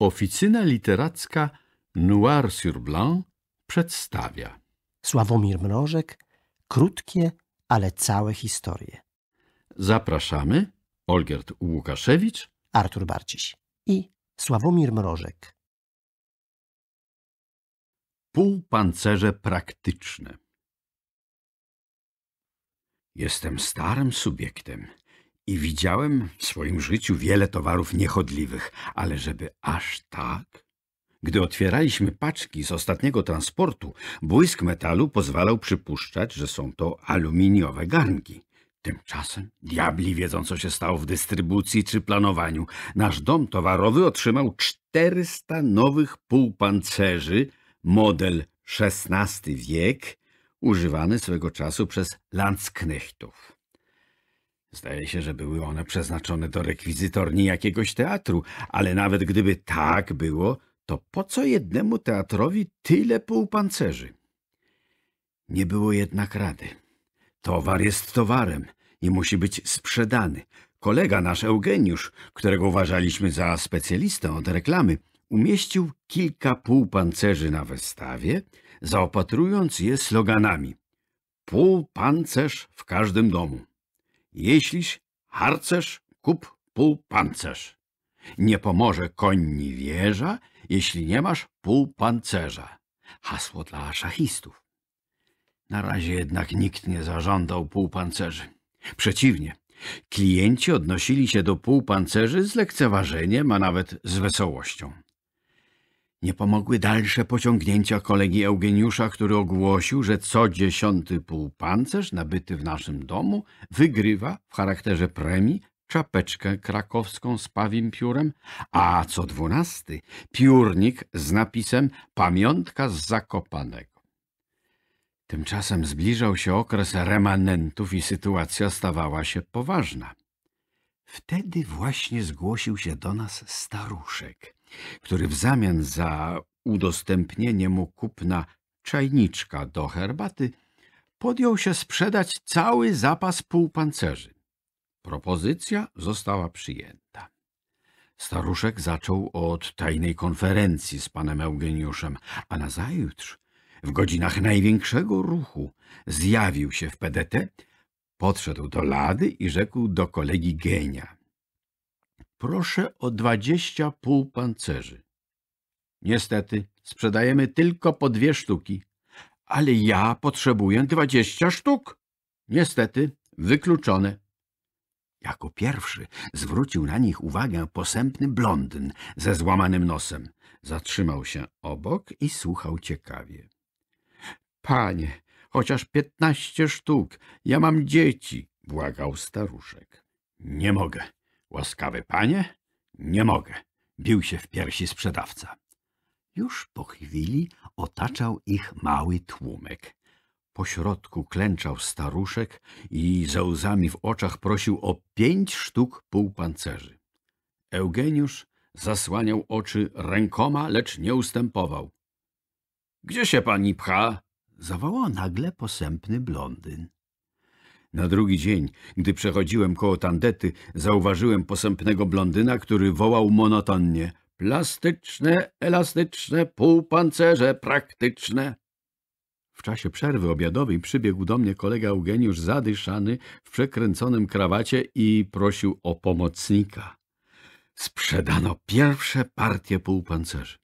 Oficyna Literacka Noir sur Blanc przedstawia Sławomir Mrożek Krótkie, ale całe historie Zapraszamy Olgierd Łukaszewicz Artur Barciś i Sławomir Mrożek Półpancerze praktyczne Jestem starym subiektem i widziałem w swoim życiu wiele towarów niechodliwych, ale żeby aż tak? Gdy otwieraliśmy paczki z ostatniego transportu, błysk metalu pozwalał przypuszczać, że są to aluminiowe garnki. Tymczasem diabli wiedzą, co się stało w dystrybucji czy planowaniu. Nasz dom towarowy otrzymał 400 nowych półpancerzy, model XVI wiek, używany swego czasu przez Landsknechtów. Zdaje się, że były one przeznaczone do rekwizytorni jakiegoś teatru, ale nawet gdyby tak było, to po co jednemu teatrowi tyle półpancerzy? Nie było jednak rady. Towar jest towarem, nie musi być sprzedany. Kolega nasz Eugeniusz, którego uważaliśmy za specjalistę od reklamy, umieścił kilka półpancerzy na wystawie, zaopatrując je sloganami. pancerz w każdym domu jeśliś harcerz kup pół pancerz. Nie pomoże konni wieża, jeśli nie masz pół pancerza. Hasło dla szachistów. Na razie jednak nikt nie zażądał pół pancerzy. Przeciwnie, klienci odnosili się do pół pancerzy z lekceważeniem, a nawet z wesołością. Nie pomogły dalsze pociągnięcia kolegi Eugeniusza, który ogłosił, że co dziesiąty półpancerz nabyty w naszym domu wygrywa w charakterze premii czapeczkę krakowską z pawim piórem, a co dwunasty piórnik z napisem Pamiątka z Zakopanego. Tymczasem zbliżał się okres remanentów i sytuacja stawała się poważna. Wtedy właśnie zgłosił się do nas staruszek – który w zamian za udostępnienie mu kupna czajniczka do herbaty podjął się sprzedać cały zapas półpancerzy. Propozycja została przyjęta. Staruszek zaczął od tajnej konferencji z panem Eugeniuszem, a nazajutrz, w godzinach największego ruchu, zjawił się w PDT, podszedł do Lady i rzekł do kolegi Genia – proszę o dwadzieścia pół pancerzy. Niestety, sprzedajemy tylko po dwie sztuki, ale ja potrzebuję dwadzieścia sztuk. Niestety, wykluczone. Jako pierwszy zwrócił na nich uwagę posępny blondyn ze złamanym nosem. Zatrzymał się obok i słuchał ciekawie. — Panie, chociaż piętnaście sztuk, ja mam dzieci — błagał staruszek. — Nie mogę Łaskawy panie, nie mogę, bił się w piersi sprzedawca. Już po chwili otaczał ich mały tłumek. Pośrodku klęczał staruszek i ze łzami w oczach prosił o pięć sztuk półpancerzy. Eugeniusz zasłaniał oczy rękoma, lecz nie ustępował. — Gdzie się pani pcha? — zawołał nagle posępny blondyn. Na drugi dzień, gdy przechodziłem koło tandety, zauważyłem posępnego blondyna, który wołał monotonnie – plastyczne, elastyczne, półpancerze, praktyczne. W czasie przerwy obiadowej przybiegł do mnie kolega Eugeniusz zadyszany w przekręconym krawacie i prosił o pomocnika. Sprzedano pierwsze partie półpancerzy.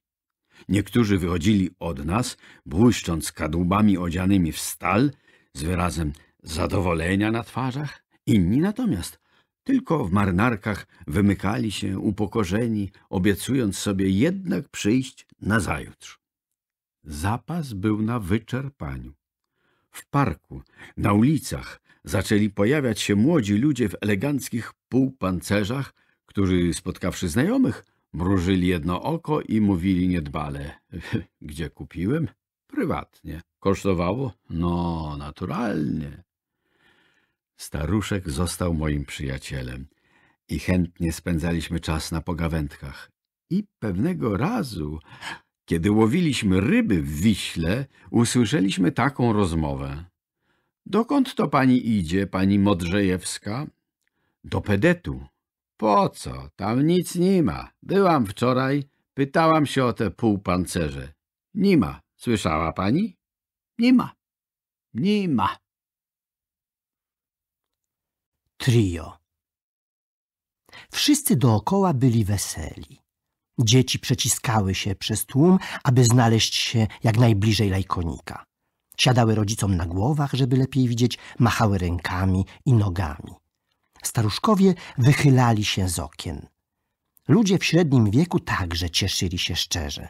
Niektórzy wychodzili od nas, błyszcząc kadłubami odzianymi w stal, z wyrazem – zadowolenia na twarzach, inni natomiast tylko w marnarkach wymykali się upokorzeni, obiecując sobie jednak przyjść nazajutrz. Zapas był na wyczerpaniu. W parku, na ulicach zaczęli pojawiać się młodzi ludzie w eleganckich półpancerzach, którzy spotkawszy znajomych, mrużyli jedno oko i mówili niedbale. Gdzie kupiłem? Prywatnie. Kosztowało? No, naturalnie. Staruszek został moim przyjacielem i chętnie spędzaliśmy czas na pogawędkach. I pewnego razu, kiedy łowiliśmy ryby w Wiśle, usłyszeliśmy taką rozmowę. Dokąd to pani idzie, pani Modrzejewska? Do pedetu. Po co? Tam nic nie ma. Byłam wczoraj, pytałam się o te półpancerze. Nie ma. Słyszała pani? Nie ma. Nie ma trio. Wszyscy dookoła byli weseli. Dzieci przeciskały się przez tłum, aby znaleźć się jak najbliżej lajkonika. Siadały rodzicom na głowach, żeby lepiej widzieć, machały rękami i nogami. Staruszkowie wychylali się z okien. Ludzie w średnim wieku także cieszyli się szczerze.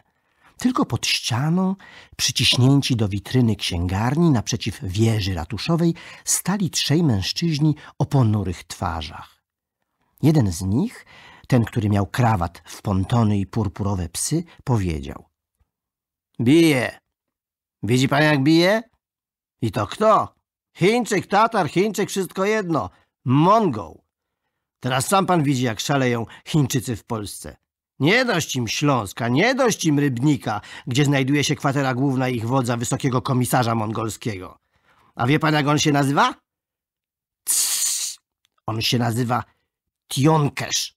Tylko pod ścianą, przyciśnięci do witryny księgarni naprzeciw wieży ratuszowej, stali trzej mężczyźni o ponurych twarzach. Jeden z nich, ten, który miał krawat w pontony i purpurowe psy, powiedział. Bije. Widzi pan jak bije? I to kto? Chińczyk, Tatar, Chińczyk, wszystko jedno. Mongoł. Teraz sam pan widzi, jak szaleją Chińczycy w Polsce. Nie dość im Śląska, nie dość im Rybnika, gdzie znajduje się kwatera główna ich wodza, wysokiego komisarza mongolskiego. A wie pan, jak on się nazywa? Css. On się nazywa Tionkesz.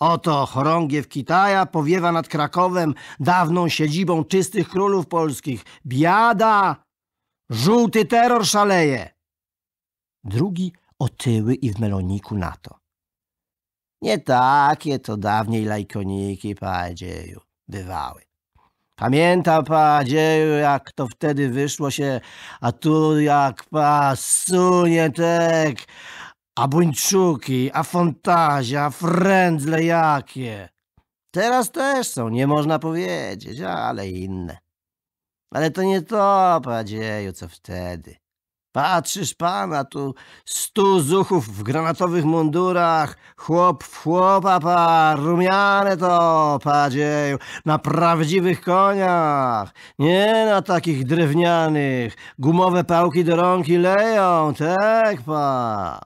Oto chorągiew Kitaja powiewa nad Krakowem, dawną siedzibą czystych królów polskich. Biada! Żółty terror szaleje! Drugi otyły i w meloniku na to. Nie takie to dawniej lajkoniki, padzieju, bywały. Pamięta padzieju, jak to wtedy wyszło się, a tu jak pasunie tek, a buńczuki, a fantazja, a frędzle jakie. Teraz też są, nie można powiedzieć, ale inne. Ale to nie to, padzieju, co wtedy. Patrzysz pana, tu stu zuchów w granatowych mundurach, chłop w chłopa par, rumiane to, padzieju, na prawdziwych koniach, nie na takich drewnianych, gumowe pałki do rąki leją, tak pa.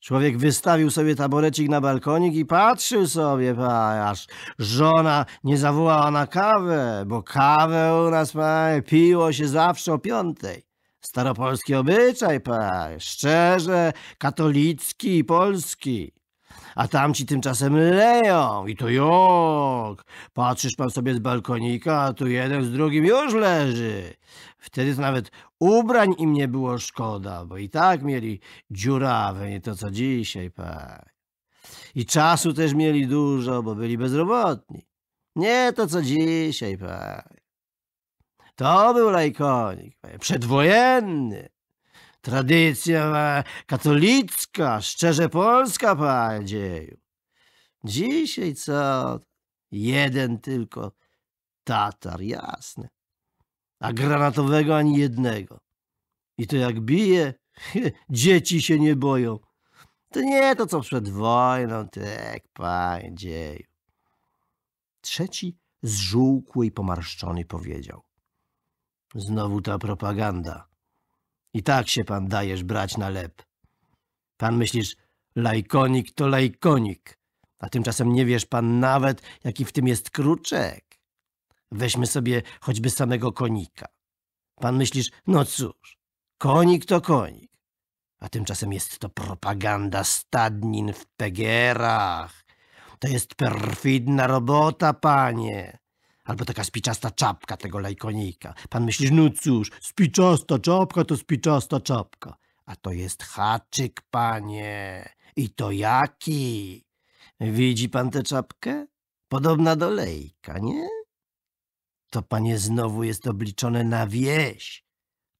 Człowiek wystawił sobie taborecik na balkonik i patrzył sobie, pa, aż żona nie zawołała na kawę, bo kawę u nas, pa, piło się zawsze o piątej. Staropolski obyczaj, paj, szczerze, katolicki i polski. A tamci tymczasem leją i to jok. Patrzysz pan sobie z balkonika, a tu jeden z drugim już leży. Wtedy to nawet ubrań im nie było szkoda, bo i tak mieli dziurawe, nie to co dzisiaj, pa. I czasu też mieli dużo, bo byli bezrobotni. Nie to co dzisiaj, pa. To był lajkonik, przedwojenny. Tradycja katolicka, szczerze polska, panie dzieju. Dzisiaj co? Jeden tylko Tatar, jasne. A granatowego ani jednego. I to jak bije, dzieci się nie boją. To nie to, co przed wojną, tak, panie dzieju. Trzeci, zżółkły i pomarszczony, powiedział. Znowu ta propaganda. I tak się pan dajesz brać na lep. Pan myślisz, lajkonik to lajkonik, a tymczasem nie wiesz pan nawet, jaki w tym jest kruczek. Weźmy sobie choćby samego konika. Pan myślisz, no cóż, konik to konik, a tymczasem jest to propaganda stadnin w pegerach. To jest perfidna robota, panie. Albo taka spiczasta czapka tego lajkonika. Pan myśli, no cóż, spiczasta czapka to spiczasta czapka. A to jest haczyk, panie. I to jaki? Widzi pan tę czapkę? Podobna do lejka, nie? To, panie, znowu jest obliczone na wieś.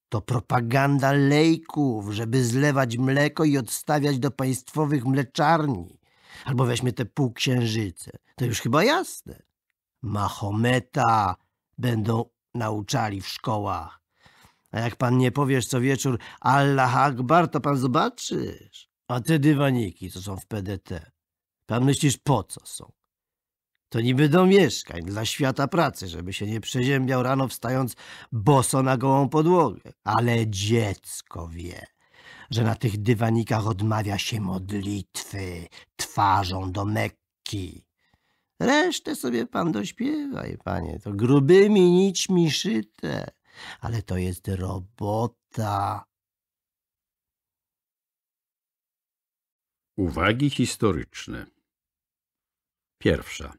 To propaganda lejków, żeby zlewać mleko i odstawiać do państwowych mleczarni. Albo weźmy te półksiężyce. To już chyba jasne. Mahometa będą nauczali w szkołach. A jak pan nie powiesz co wieczór Allah Akbar, to pan zobaczysz. A te dywaniki, co są w PDT, pan myślisz po co są? To niby do mieszkań, dla świata pracy, żeby się nie przeziębiał rano wstając boso na gołą podłogę. Ale dziecko wie, że na tych dywanikach odmawia się modlitwy twarzą do Mekki. Resztę sobie pan dośpiewaj, panie, to grubymi nićmi szyte, ale to jest robota. Uwagi historyczne. Pierwsza.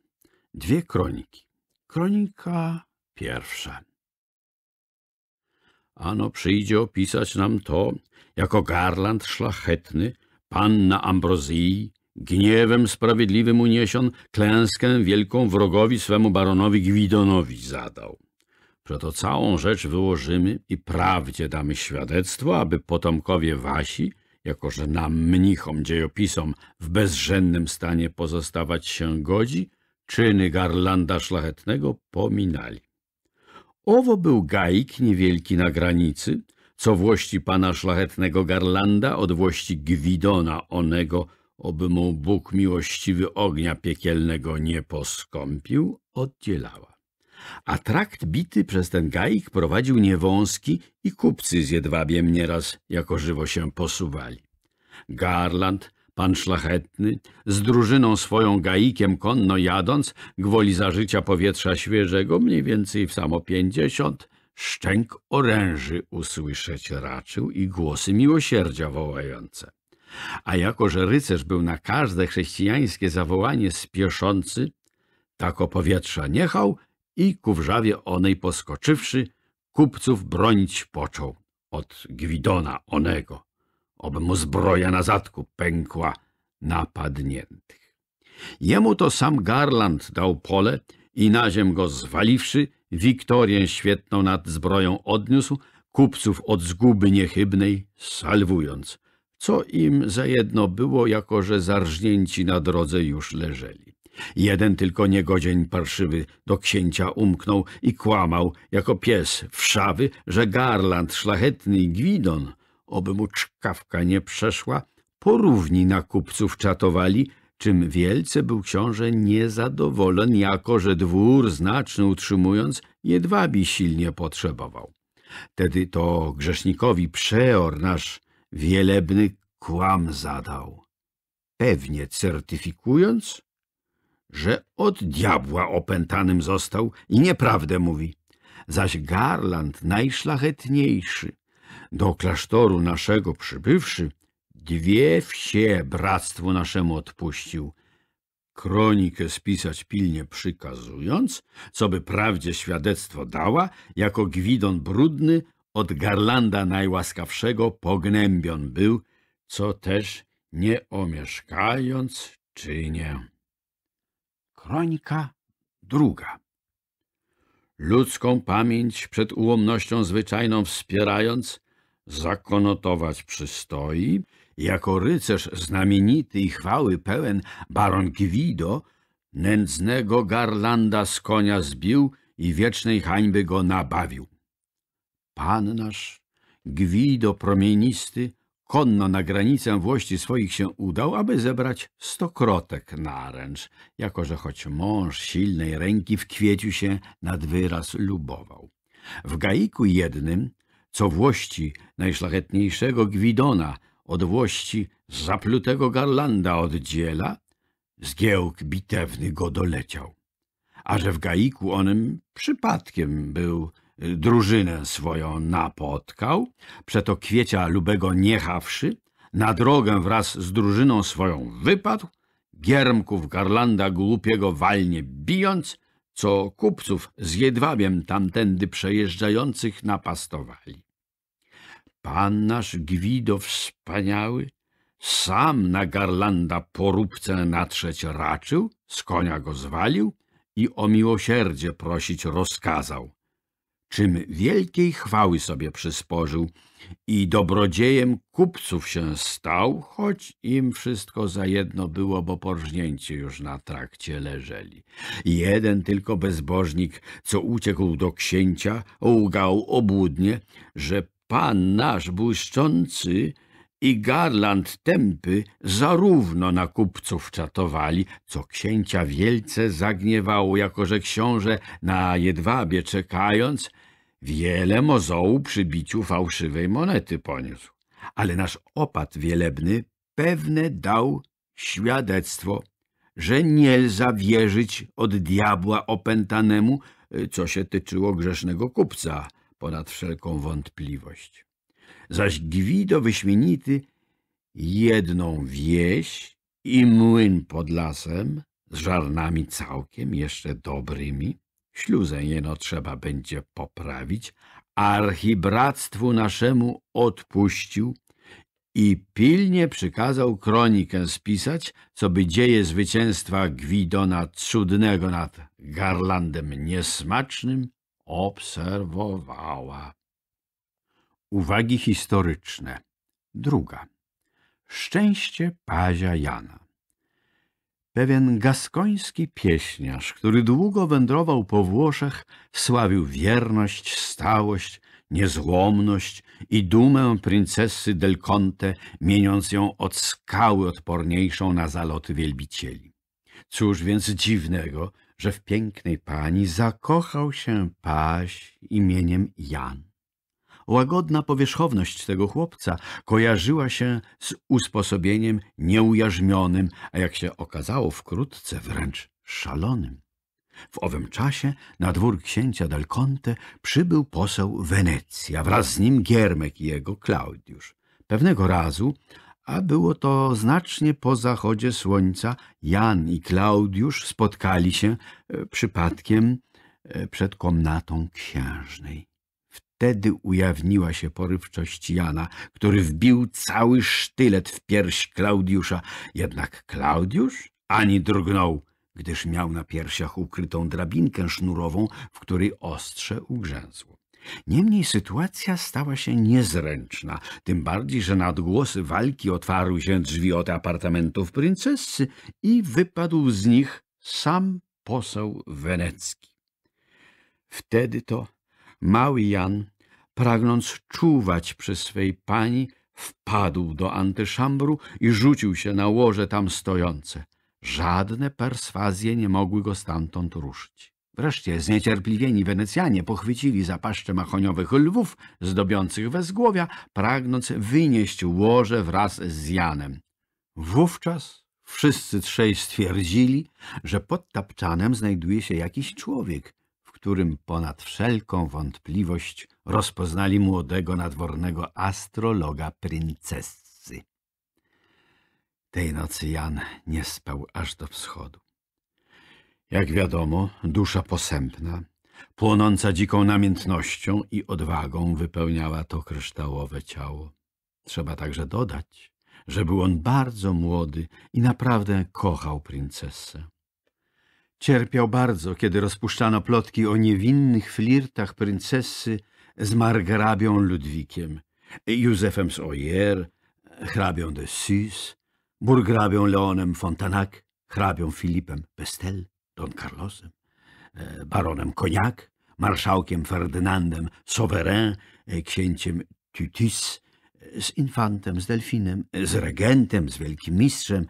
Dwie kroniki. Kronika pierwsza. Ano przyjdzie opisać nam to, jako garland szlachetny, panna Ambrozji Gniewem sprawiedliwym uniesion, klęskę wielką wrogowi swemu baronowi Gwidonowi zadał. Przeto całą rzecz wyłożymy i prawdzie damy świadectwo, aby potomkowie wasi, jako że nam mnichom dziejopisom w bezrzędnym stanie pozostawać się godzi, czyny garlanda szlachetnego pominali. Owo był gajk niewielki na granicy, co włości pana szlachetnego garlanda od włości Gwidona onego oby mu Bóg miłościwy ognia piekielnego nie poskąpił, oddzielała. A trakt bity przez ten gaik prowadził niewąski i kupcy z jedwabiem nieraz jako żywo się posuwali. Garland, pan szlachetny, z drużyną swoją gaikiem konno jadąc, gwoli za życia powietrza świeżego, mniej więcej w samo pięćdziesiąt, szczęk oręży usłyszeć raczył i głosy miłosierdzia wołające. A jako, że rycerz był na każde chrześcijańskie zawołanie spieszący, tak o powietrza niechał i ku wrzawie onej poskoczywszy, kupców bronić począł od Gwidona onego, oby mu zbroja na zadku pękła napadniętych. Jemu to sam Garland dał pole i na ziem go zwaliwszy, wiktorię świetną nad zbroją odniósł, kupców od zguby niechybnej salwując – co im jedno było, jako że zarżnięci na drodze już leżeli. Jeden tylko niegodzień parszywy do księcia umknął i kłamał, jako pies w szawy, że Garland, szlachetny Gwidon, oby mu czkawka nie przeszła, porówni na kupców czatowali, czym wielce był książę niezadowolony, jako że dwór znaczny utrzymując jedwabi silnie potrzebował. Tedy to grzesznikowi przeor nasz wielebny kłam zadał, pewnie certyfikując, że od diabła opętanym został i nieprawdę mówi. Zaś Garland najszlachetniejszy, do klasztoru naszego przybywszy, dwie wsie bractwu naszemu odpuścił, kronikę spisać pilnie przykazując, co by prawdzie świadectwo dała, jako gwidon brudny od Garlanda Najłaskawszego pognębion był, co też nie omieszkając czynię. Kronika druga Ludzką pamięć przed ułomnością zwyczajną wspierając, zakonotować przystoi, jako rycerz znamienity i chwały pełen baron Gwido, nędznego Garlanda z konia zbił i wiecznej hańby go nabawił. Pan nasz, Gwido promienisty, konno na granicę włości swoich się udał, aby zebrać stokrotek naręcz, jako że choć mąż silnej ręki w kwieciu się nad wyraz lubował. W gaiku jednym, co włości najszlachetniejszego Gwidona od włości zaplutego Garlanda oddziela, zgiełk bitewny go doleciał. A że w gaiku onym przypadkiem był drużynę swoją napotkał, przeto Kwiecia Lubego niechawszy, na drogę wraz z drużyną swoją wypadł, giermków Garlanda głupiego walnie bijąc, co kupców z jedwabiem tamtędy przejeżdżających napastowali. Pan nasz Gwido wspaniały sam na Garlanda porubce natrzeć raczył, z konia go zwalił i o miłosierdzie prosić rozkazał czym wielkiej chwały sobie przysporzył i dobrodziejem kupców się stał, choć im wszystko za jedno było, bo porżnięcie już na trakcie leżeli. Jeden tylko bezbożnik, co uciekł do księcia, ołgał obłudnie, że pan nasz błyszczący i Garland Tępy zarówno na kupców czatowali, co księcia wielce zagniewało, jako że książę na jedwabie czekając Wiele mozołu przy biciu fałszywej monety poniósł, ale nasz opat wielebny pewne dał świadectwo, że nie zawierzyć od diabła opętanemu, y, co się tyczyło grzesznego kupca ponad wszelką wątpliwość. Zaś Gwido wyśmienity jedną wieś i młyn pod lasem z żarnami całkiem jeszcze dobrymi, Śluzę jeno trzeba będzie poprawić. Archibractwu naszemu odpuścił i pilnie przykazał kronikę spisać, co by dzieje zwycięstwa Gwidona cudnego nad garlandem niesmacznym obserwowała. Uwagi historyczne. Druga. Szczęście Pazia Jana. Pewien gaskoński pieśniarz, który długo wędrował po Włoszech, sławił wierność, stałość, niezłomność i dumę princesy Del Conte, mieniąc ją od skały odporniejszą na zaloty wielbicieli. Cóż więc dziwnego, że w pięknej pani zakochał się paś imieniem Jan. Łagodna powierzchowność tego chłopca kojarzyła się z usposobieniem nieujarzmionym, a jak się okazało wkrótce wręcz szalonym. W owym czasie na dwór księcia Del Conte przybył poseł Wenecja, wraz z nim giermek jego, Klaudiusz. Pewnego razu, a było to znacznie po zachodzie słońca, Jan i Klaudiusz spotkali się e, przypadkiem e, przed komnatą księżnej. Wtedy ujawniła się porywczość Jana, który wbił cały sztylet w pierś Klaudiusza. Jednak Klaudiusz ani drgnął, gdyż miał na piersiach ukrytą drabinkę sznurową, w której ostrze ugrzęzło. Niemniej sytuacja stała się niezręczna, tym bardziej, że na odgłosy walki otwarły się drzwi od apartamentów princesy i wypadł z nich sam poseł wenecki. Wtedy to Mały Jan, pragnąc czuwać przy swej pani, wpadł do antyszambru i rzucił się na łoże tam stojące. Żadne perswazje nie mogły go stamtąd ruszyć. Wreszcie zniecierpliwieni Wenecjanie pochwycili zapaszcze mahoniowych machoniowych lwów zdobiących wezgłowia, pragnąc wynieść łoże wraz z Janem. Wówczas wszyscy trzej stwierdzili, że pod tapczanem znajduje się jakiś człowiek, którym ponad wszelką wątpliwość rozpoznali młodego nadwornego astrologa princesy. Tej nocy Jan nie spał aż do wschodu. Jak wiadomo, dusza posępna, płonąca dziką namiętnością i odwagą wypełniała to kryształowe ciało. Trzeba także dodać, że był on bardzo młody i naprawdę kochał princesę. Cierpiał bardzo, kiedy rozpuszczano plotki o niewinnych flirtach princesy z margrabią Ludwikiem, Józefem z Oyer, hrabią de Sus, burgrabią Leonem Fontanac, hrabią Filipem Pestel, Don Carlosem, e, baronem Koniak, marszałkiem Ferdynandem Soverein, e, księciem Tutis, e, z infantem, z delfinem, z regentem, z wielkim mistrzem,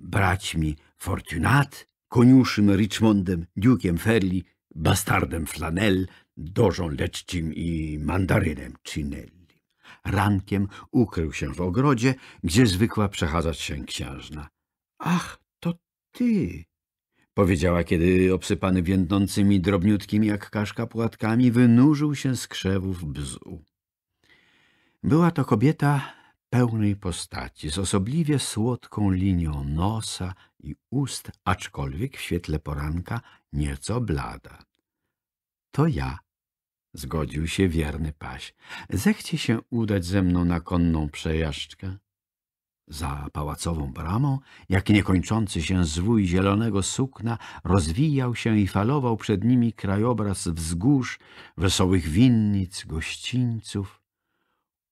braćmi Fortunat, koniuszym Richmondem, Duke'em Ferli, bastardem Flanel, dożą leczcim i mandarynem Cinelli. Rankiem ukrył się w ogrodzie, gdzie zwykła przechadzać się księżna. Ach, to ty! Powiedziała, kiedy obsypany więdnącymi, drobniutkimi jak kaszka płatkami, wynurzył się z krzewów bzu. Była to kobieta pełnej postaci, z osobliwie słodką linią nosa i ust, aczkolwiek w świetle poranka nieco blada. To ja, zgodził się wierny paś. Zechcie się udać ze mną na konną przejażdżkę? Za pałacową bramą, jak niekończący się zwój zielonego sukna, rozwijał się i falował przed nimi krajobraz wzgórz, wesołych winnic, gościńców.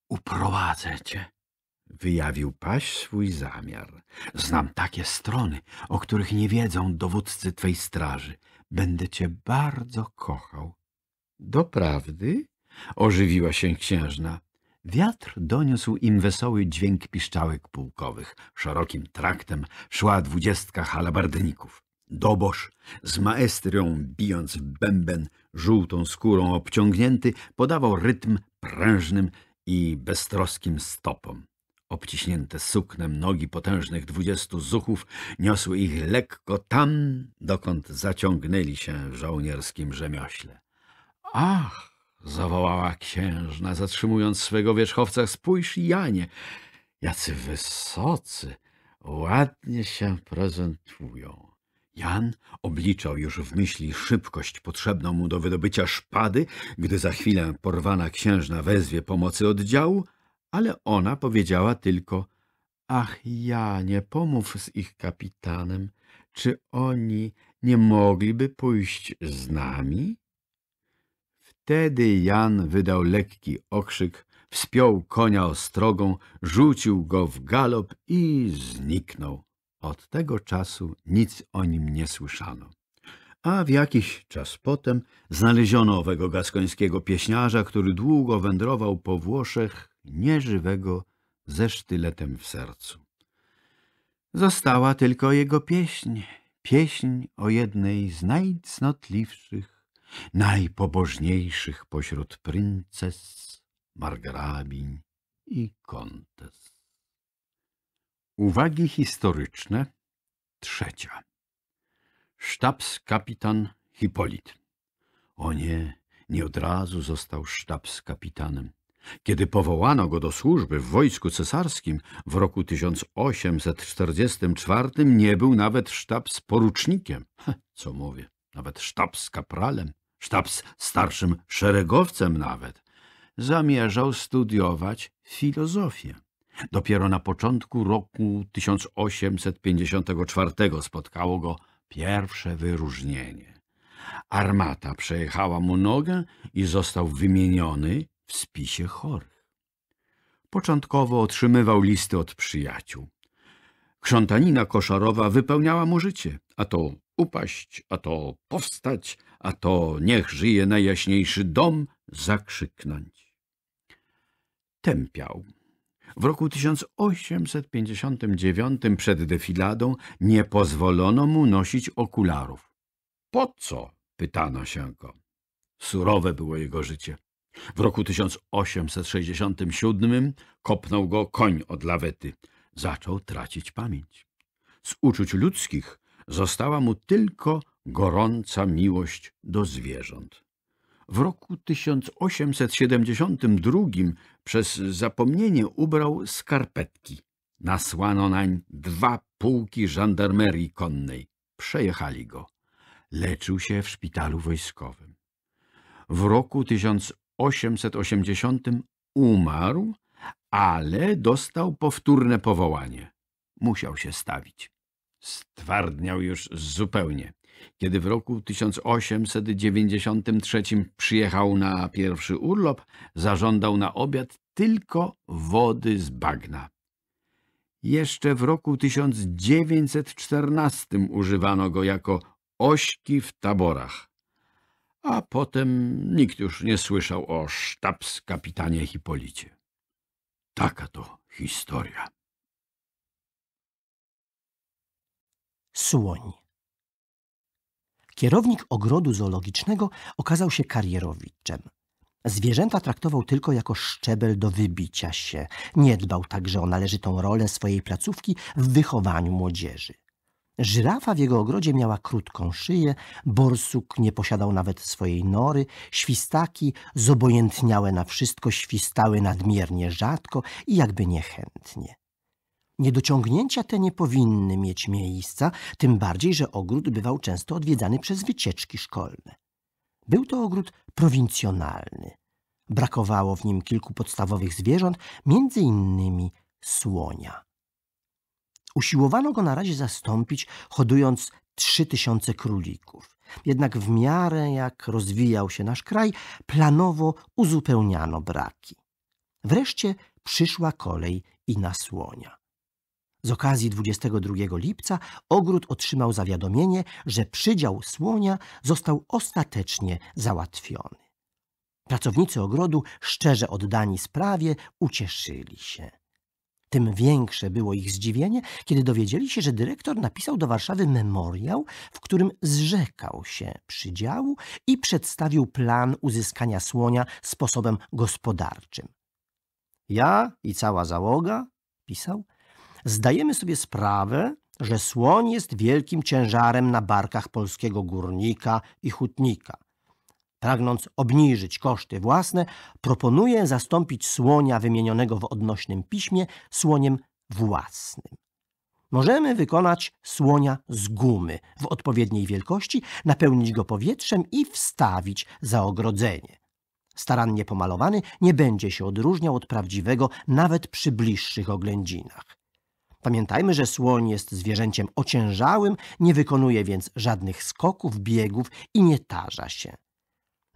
Uprowadzę cię, Wyjawił paś swój zamiar. Znam hmm. takie strony, o których nie wiedzą dowódcy twej straży. Będę cię bardzo kochał. Doprawdy? Ożywiła się księżna. Wiatr doniósł im wesoły dźwięk piszczałek pułkowych. Szerokim traktem szła dwudziestka halabardników. Dobosz z maestrią bijąc bęben, żółtą skórą obciągnięty, podawał rytm prężnym i beztroskim stopom. Obciśnięte suknem nogi potężnych dwudziestu zuchów niosły ich lekko tam, dokąd zaciągnęli się w żołnierskim rzemiośle. Ach! zawołała księżna, zatrzymując swego wierzchowca. Spójrz, Janie, jacy wysocy, ładnie się prezentują. Jan obliczał już w myśli szybkość potrzebną mu do wydobycia szpady, gdy za chwilę porwana księżna wezwie pomocy oddziału, ale ona powiedziała tylko – Ach, ja nie pomów z ich kapitanem. Czy oni nie mogliby pójść z nami? Wtedy Jan wydał lekki okrzyk, wspiął konia ostrogą, rzucił go w galop i zniknął. Od tego czasu nic o nim nie słyszano. A w jakiś czas potem znaleziono owego gaskońskiego pieśniarza, który długo wędrował po Włoszech nieżywego ze sztyletem w sercu. Została tylko jego pieśń, pieśń o jednej z najcnotliwszych, najpobożniejszych pośród princes, margrabin i kontes. Uwagi historyczne trzecia. Sztabs-kapitan Hipolit. O nie, nie od razu został sztabs-kapitanem. Kiedy powołano go do służby w wojsku cesarskim w roku 1844 nie był nawet z porucznikiem, co mówię, nawet z kapralem, z starszym szeregowcem nawet. Zamierzał studiować filozofię. Dopiero na początku roku 1854 spotkało go pierwsze wyróżnienie. Armata przejechała mu nogę i został wymieniony w spisie chorych. Początkowo otrzymywał listy od przyjaciół. Krzątanina koszarowa wypełniała mu życie, a to upaść, a to powstać, a to niech żyje najjaśniejszy dom zakrzyknąć. Tępiał. W roku 1859 przed defiladą nie pozwolono mu nosić okularów. Po co? pytano się go. Surowe było jego życie. W roku 1867 kopnął go koń od lawety. Zaczął tracić pamięć. Z uczuć ludzkich została mu tylko gorąca miłość do zwierząt. W roku 1872 przez zapomnienie ubrał skarpetki. Nasłano nań dwa pułki żandarmerii konnej. Przejechali go. Leczył się w szpitalu wojskowym. W roku 1872 880 umarł, ale dostał powtórne powołanie. Musiał się stawić. Stwardniał już zupełnie. Kiedy w roku 1893 przyjechał na pierwszy urlop, zażądał na obiad tylko wody z bagna. Jeszcze w roku 1914 używano go jako ośki w taborach a potem nikt już nie słyszał o sztabs-kapitanie Hipolicie. Taka to historia. Słoń Kierownik ogrodu zoologicznego okazał się karierowiczem. Zwierzęta traktował tylko jako szczebel do wybicia się. Nie dbał także o należytą rolę swojej placówki w wychowaniu młodzieży. Żyrafa w jego ogrodzie miała krótką szyję, borsuk nie posiadał nawet swojej nory, świstaki zobojętniałe na wszystko świstały nadmiernie rzadko i jakby niechętnie. Niedociągnięcia te nie powinny mieć miejsca, tym bardziej, że ogród bywał często odwiedzany przez wycieczki szkolne. Był to ogród prowincjonalny. Brakowało w nim kilku podstawowych zwierząt, między innymi słonia. Usiłowano go na razie zastąpić, hodując trzy tysiące królików. Jednak w miarę jak rozwijał się nasz kraj, planowo uzupełniano braki. Wreszcie przyszła kolej i na słonia. Z okazji 22 lipca ogród otrzymał zawiadomienie, że przydział słonia został ostatecznie załatwiony. Pracownicy ogrodu, szczerze oddani sprawie, ucieszyli się. Tym większe było ich zdziwienie, kiedy dowiedzieli się, że dyrektor napisał do Warszawy memoriał, w którym zrzekał się przydziału i przedstawił plan uzyskania słonia sposobem gospodarczym. Ja i cała załoga, pisał, zdajemy sobie sprawę, że słoń jest wielkim ciężarem na barkach polskiego górnika i hutnika pragnąc obniżyć koszty własne, proponuje zastąpić słonia wymienionego w odnośnym piśmie słoniem własnym. Możemy wykonać słonia z gumy w odpowiedniej wielkości, napełnić go powietrzem i wstawić za ogrodzenie. Starannie pomalowany nie będzie się odróżniał od prawdziwego nawet przy bliższych oględzinach. Pamiętajmy, że słoń jest zwierzęciem ociężałym, nie wykonuje więc żadnych skoków, biegów i nie tarza się.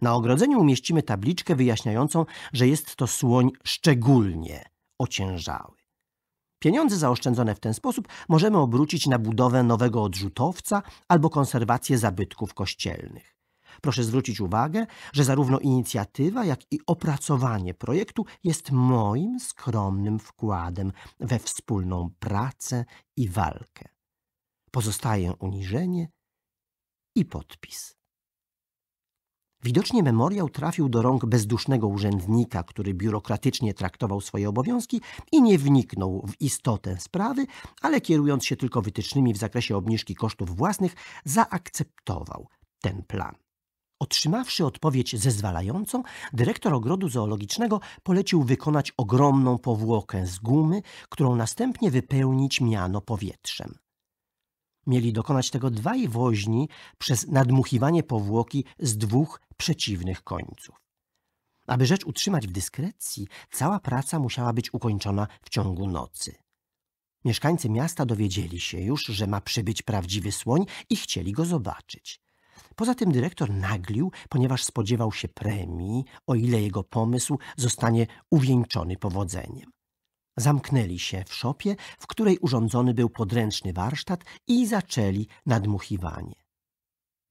Na ogrodzeniu umieścimy tabliczkę wyjaśniającą, że jest to słoń szczególnie ociężały. Pieniądze zaoszczędzone w ten sposób możemy obrócić na budowę nowego odrzutowca albo konserwację zabytków kościelnych. Proszę zwrócić uwagę, że zarówno inicjatywa, jak i opracowanie projektu jest moim skromnym wkładem we wspólną pracę i walkę. Pozostaje uniżenie i podpis. Widocznie memoriał trafił do rąk bezdusznego urzędnika, który biurokratycznie traktował swoje obowiązki i nie wniknął w istotę sprawy, ale kierując się tylko wytycznymi w zakresie obniżki kosztów własnych, zaakceptował ten plan. Otrzymawszy odpowiedź zezwalającą, dyrektor ogrodu zoologicznego polecił wykonać ogromną powłokę z gumy, którą następnie wypełnić miano powietrzem. Mieli dokonać tego dwaj woźni przez nadmuchiwanie powłoki z dwóch przeciwnych końców. Aby rzecz utrzymać w dyskrecji, cała praca musiała być ukończona w ciągu nocy. Mieszkańcy miasta dowiedzieli się już, że ma przybyć prawdziwy słoń i chcieli go zobaczyć. Poza tym dyrektor naglił, ponieważ spodziewał się premii, o ile jego pomysł zostanie uwieńczony powodzeniem. Zamknęli się w szopie, w której urządzony był podręczny warsztat i zaczęli nadmuchiwanie.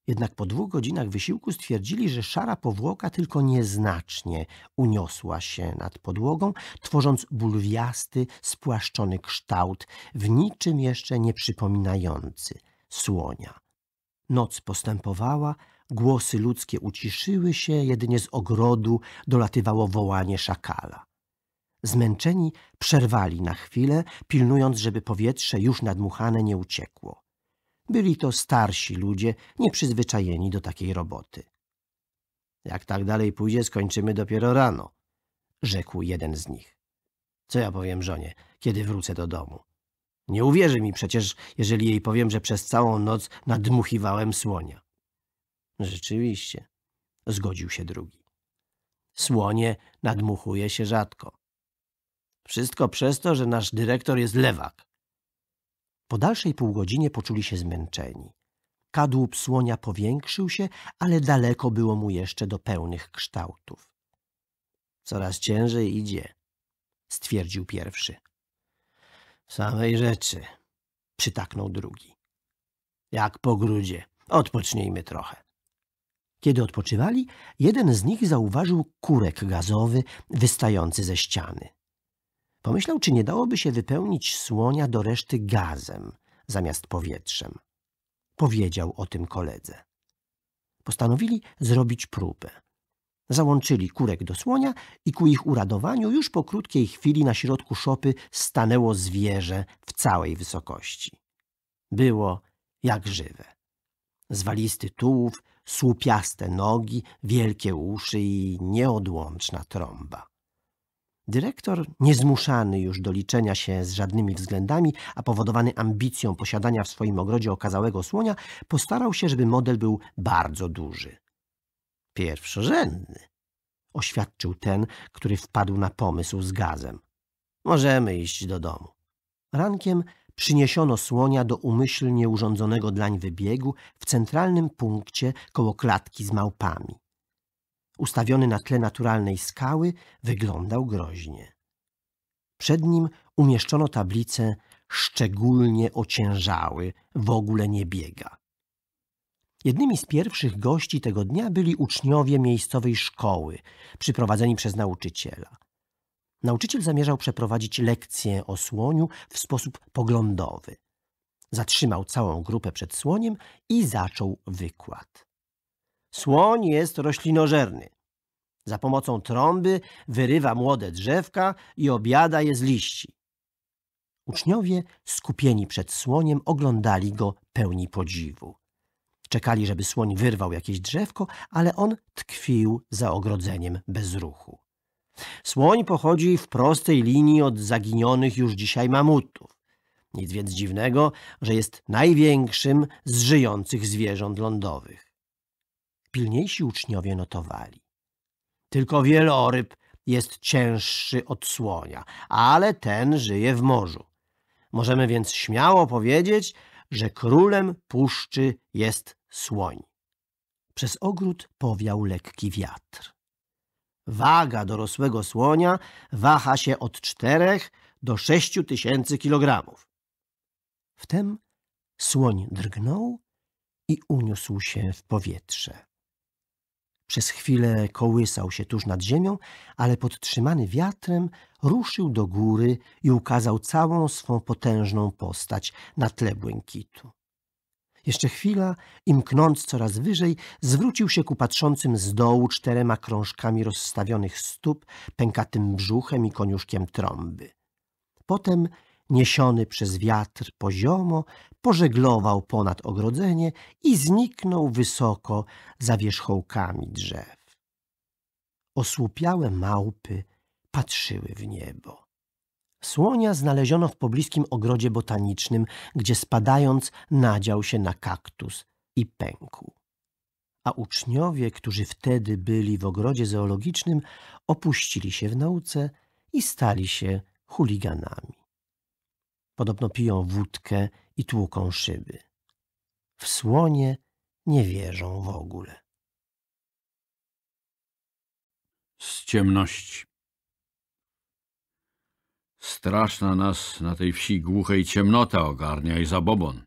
Jednak po dwóch godzinach wysiłku stwierdzili, że szara powłoka tylko nieznacznie uniosła się nad podłogą, tworząc bulwiasty, spłaszczony kształt, w niczym jeszcze nie przypominający słonia. Noc postępowała, głosy ludzkie uciszyły się, jedynie z ogrodu dolatywało wołanie szakala. Zmęczeni przerwali na chwilę, pilnując, żeby powietrze już nadmuchane nie uciekło. Byli to starsi ludzie, nieprzyzwyczajeni do takiej roboty. Jak tak dalej pójdzie, skończymy dopiero rano, rzekł jeden z nich. Co ja powiem żonie, kiedy wrócę do domu? Nie uwierzy mi przecież, jeżeli jej powiem, że przez całą noc nadmuchiwałem słonia. Rzeczywiście, zgodził się drugi. Słonie nadmuchuje się rzadko. Wszystko przez to, że nasz dyrektor jest lewak. Po dalszej półgodzinie poczuli się zmęczeni. Kadłub słonia powiększył się, ale daleko było mu jeszcze do pełnych kształtów. Coraz ciężej idzie, stwierdził pierwszy. W samej rzeczy, przytaknął drugi. Jak po grudzie, odpocznijmy trochę. Kiedy odpoczywali, jeden z nich zauważył kurek gazowy wystający ze ściany. Pomyślał, czy nie dałoby się wypełnić słonia do reszty gazem zamiast powietrzem. Powiedział o tym koledze. Postanowili zrobić próbę. Załączyli kurek do słonia i ku ich uradowaniu już po krótkiej chwili na środku szopy stanęło zwierzę w całej wysokości. Było jak żywe. Zwalisty tułów, słupiaste nogi, wielkie uszy i nieodłączna trąba. Dyrektor, niezmuszany już do liczenia się z żadnymi względami, a powodowany ambicją posiadania w swoim ogrodzie okazałego słonia, postarał się, żeby model był bardzo duży. Pierwszorzędny, oświadczył ten, który wpadł na pomysł z gazem. Możemy iść do domu. Rankiem przyniesiono słonia do umyślnie urządzonego dlań wybiegu w centralnym punkcie koło klatki z małpami ustawiony na tle naturalnej skały, wyglądał groźnie. Przed nim umieszczono tablicę szczególnie ociężały, w ogóle nie biega. Jednymi z pierwszych gości tego dnia byli uczniowie miejscowej szkoły, przyprowadzeni przez nauczyciela. Nauczyciel zamierzał przeprowadzić lekcję o słoniu w sposób poglądowy. Zatrzymał całą grupę przed słoniem i zaczął wykład. Słoń jest roślinożerny. Za pomocą trąby wyrywa młode drzewka i obiada je z liści. Uczniowie, skupieni przed słoniem, oglądali go pełni podziwu. Czekali, żeby słoń wyrwał jakieś drzewko, ale on tkwił za ogrodzeniem bez ruchu. Słoń pochodzi w prostej linii od zaginionych już dzisiaj mamutów. Nic więc dziwnego, że jest największym z żyjących zwierząt lądowych. Pilniejsi uczniowie notowali. Tylko wieloryb jest cięższy od słonia, ale ten żyje w morzu. Możemy więc śmiało powiedzieć, że królem puszczy jest słoń. Przez ogród powiał lekki wiatr. Waga dorosłego słonia waha się od czterech do sześciu tysięcy kilogramów. Wtem słoń drgnął i uniósł się w powietrze. Przez chwilę kołysał się tuż nad ziemią, ale podtrzymany wiatrem ruszył do góry i ukazał całą swą potężną postać na tle błękitu. Jeszcze chwila imknąc coraz wyżej, zwrócił się ku patrzącym z dołu czterema krążkami rozstawionych stóp, pękatym brzuchem i koniuszkiem trąby. Potem niesiony przez wiatr poziomo, pożeglował ponad ogrodzenie i zniknął wysoko za wierzchołkami drzew. Osłupiałe małpy patrzyły w niebo. Słonia znaleziono w pobliskim ogrodzie botanicznym, gdzie spadając nadział się na kaktus i pękł. A uczniowie, którzy wtedy byli w ogrodzie zoologicznym, opuścili się w nauce i stali się chuliganami. Podobno piją wódkę i tłuką szyby. W słonie nie wierzą w ogóle. Z ciemności. Straszna nas na tej wsi głuchej ciemnota ogarnia i zabobon.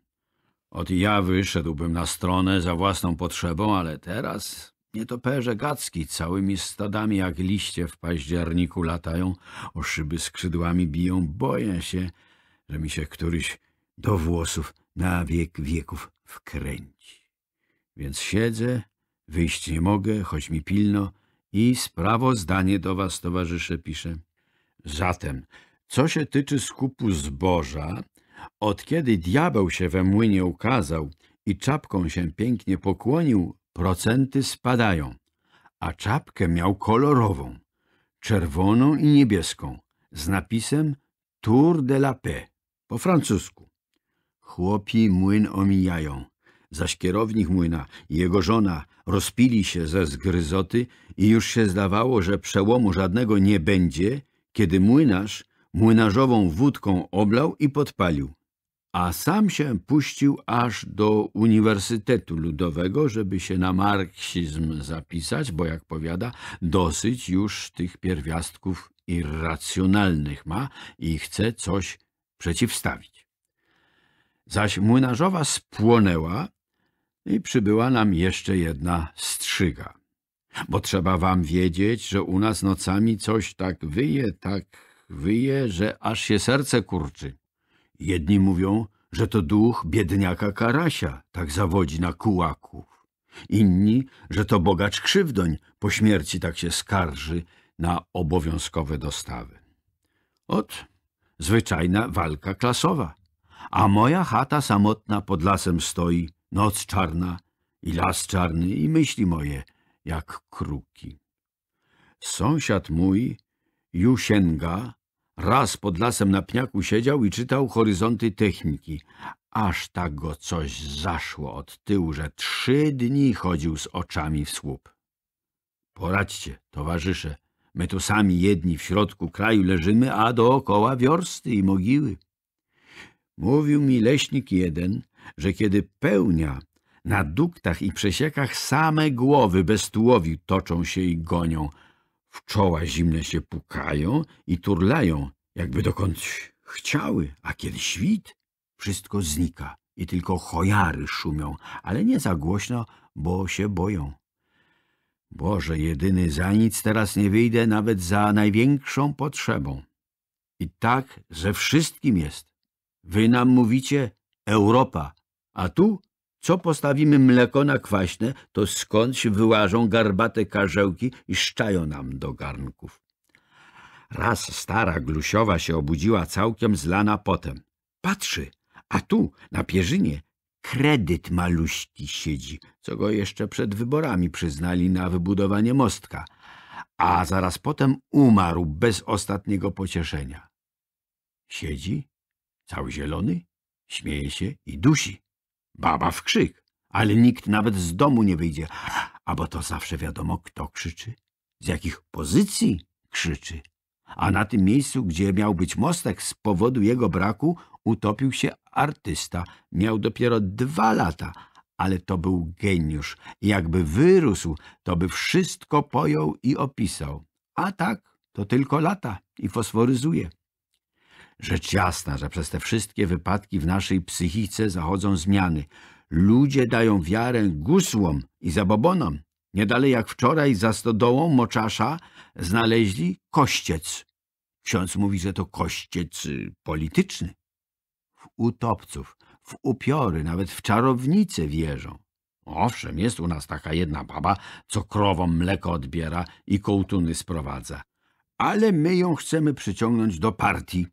Od jawy szedłbym na stronę za własną potrzebą, ale teraz nietoperze gacki całymi stadami jak liście w październiku latają, o szyby skrzydłami biją. Boję się, że mi się któryś do włosów na wiek wieków wkręci. Więc siedzę, wyjść nie mogę, choć mi pilno i sprawozdanie do was, towarzysze, piszę. Zatem, co się tyczy skupu zboża, od kiedy diabeł się we młynie ukazał i czapką się pięknie pokłonił, procenty spadają, a czapkę miał kolorową, czerwoną i niebieską, z napisem Tour de la Paix. Po francusku. Chłopi młyn omijają, zaś kierownik młyna i jego żona rozpili się ze zgryzoty i już się zdawało, że przełomu żadnego nie będzie, kiedy młynarz młynarzową wódką oblał i podpalił a sam się puścił aż do Uniwersytetu Ludowego, żeby się na marksizm zapisać, bo jak powiada, dosyć już tych pierwiastków irracjonalnych ma i chce coś przeciwstawić. Zaś młynarzowa spłonęła i przybyła nam jeszcze jedna strzyga. Bo trzeba wam wiedzieć, że u nas nocami coś tak wyje, tak wyje, że aż się serce kurczy. Jedni mówią, że to duch biedniaka Karasia tak zawodzi na kułaków. Inni, że to bogacz Krzywdoń po śmierci tak się skarży na obowiązkowe dostawy. Ot, zwyczajna walka klasowa. A moja chata samotna pod lasem stoi, noc czarna i las czarny i myśli moje jak kruki. Sąsiad mój, Jusienga, raz pod lasem na pniaku siedział i czytał horyzonty techniki, aż tak go coś zaszło od tyłu, że trzy dni chodził z oczami w słup. Poradźcie, towarzysze, My tu sami jedni w środku kraju leżymy, a dookoła wiorsty i mogiły. Mówił mi leśnik jeden, że kiedy pełnia na duktach i przesiekach same głowy bez tułowi toczą się i gonią, w czoła zimne się pukają i turlają, jakby dokądś chciały, a kiedy świt, wszystko znika i tylko chojary szumią, ale nie za głośno, bo się boją. Boże jedyny, za nic teraz nie wyjdę, nawet za największą potrzebą. I tak ze wszystkim jest. Wy nam mówicie Europa, a tu co postawimy mleko na kwaśne, to skąd wyłażą garbate karzełki i szczają nam do garnków. Raz stara glusiowa się obudziła całkiem zlana potem. Patrzy, a tu, na pierzynie, kredyt maluści siedzi, co go jeszcze przed wyborami przyznali na wybudowanie mostka, a zaraz potem umarł bez ostatniego pocieszenia. Siedzi, cały zielony, śmieje się i dusi. Baba w krzyk, ale nikt nawet z domu nie wyjdzie, a bo to zawsze wiadomo, kto krzyczy, z jakich pozycji krzyczy a na tym miejscu, gdzie miał być mostek, z powodu jego braku utopił się artysta. Miał dopiero dwa lata, ale to był geniusz. Jakby wyrósł, to by wszystko pojął i opisał. A tak, to tylko lata i fosforyzuje. Rzecz jasna, że przez te wszystkie wypadki w naszej psychice zachodzą zmiany. Ludzie dają wiarę gusłom i zabobonom. Niedalej jak wczoraj za stodołą moczasza znaleźli kościec. Ksiądz mówi, że to kościec y, polityczny. W utopców, w upiory, nawet w czarownice wierzą. Owszem, jest u nas taka jedna baba, co krowom mleko odbiera i kołtuny sprowadza. Ale my ją chcemy przyciągnąć do partii,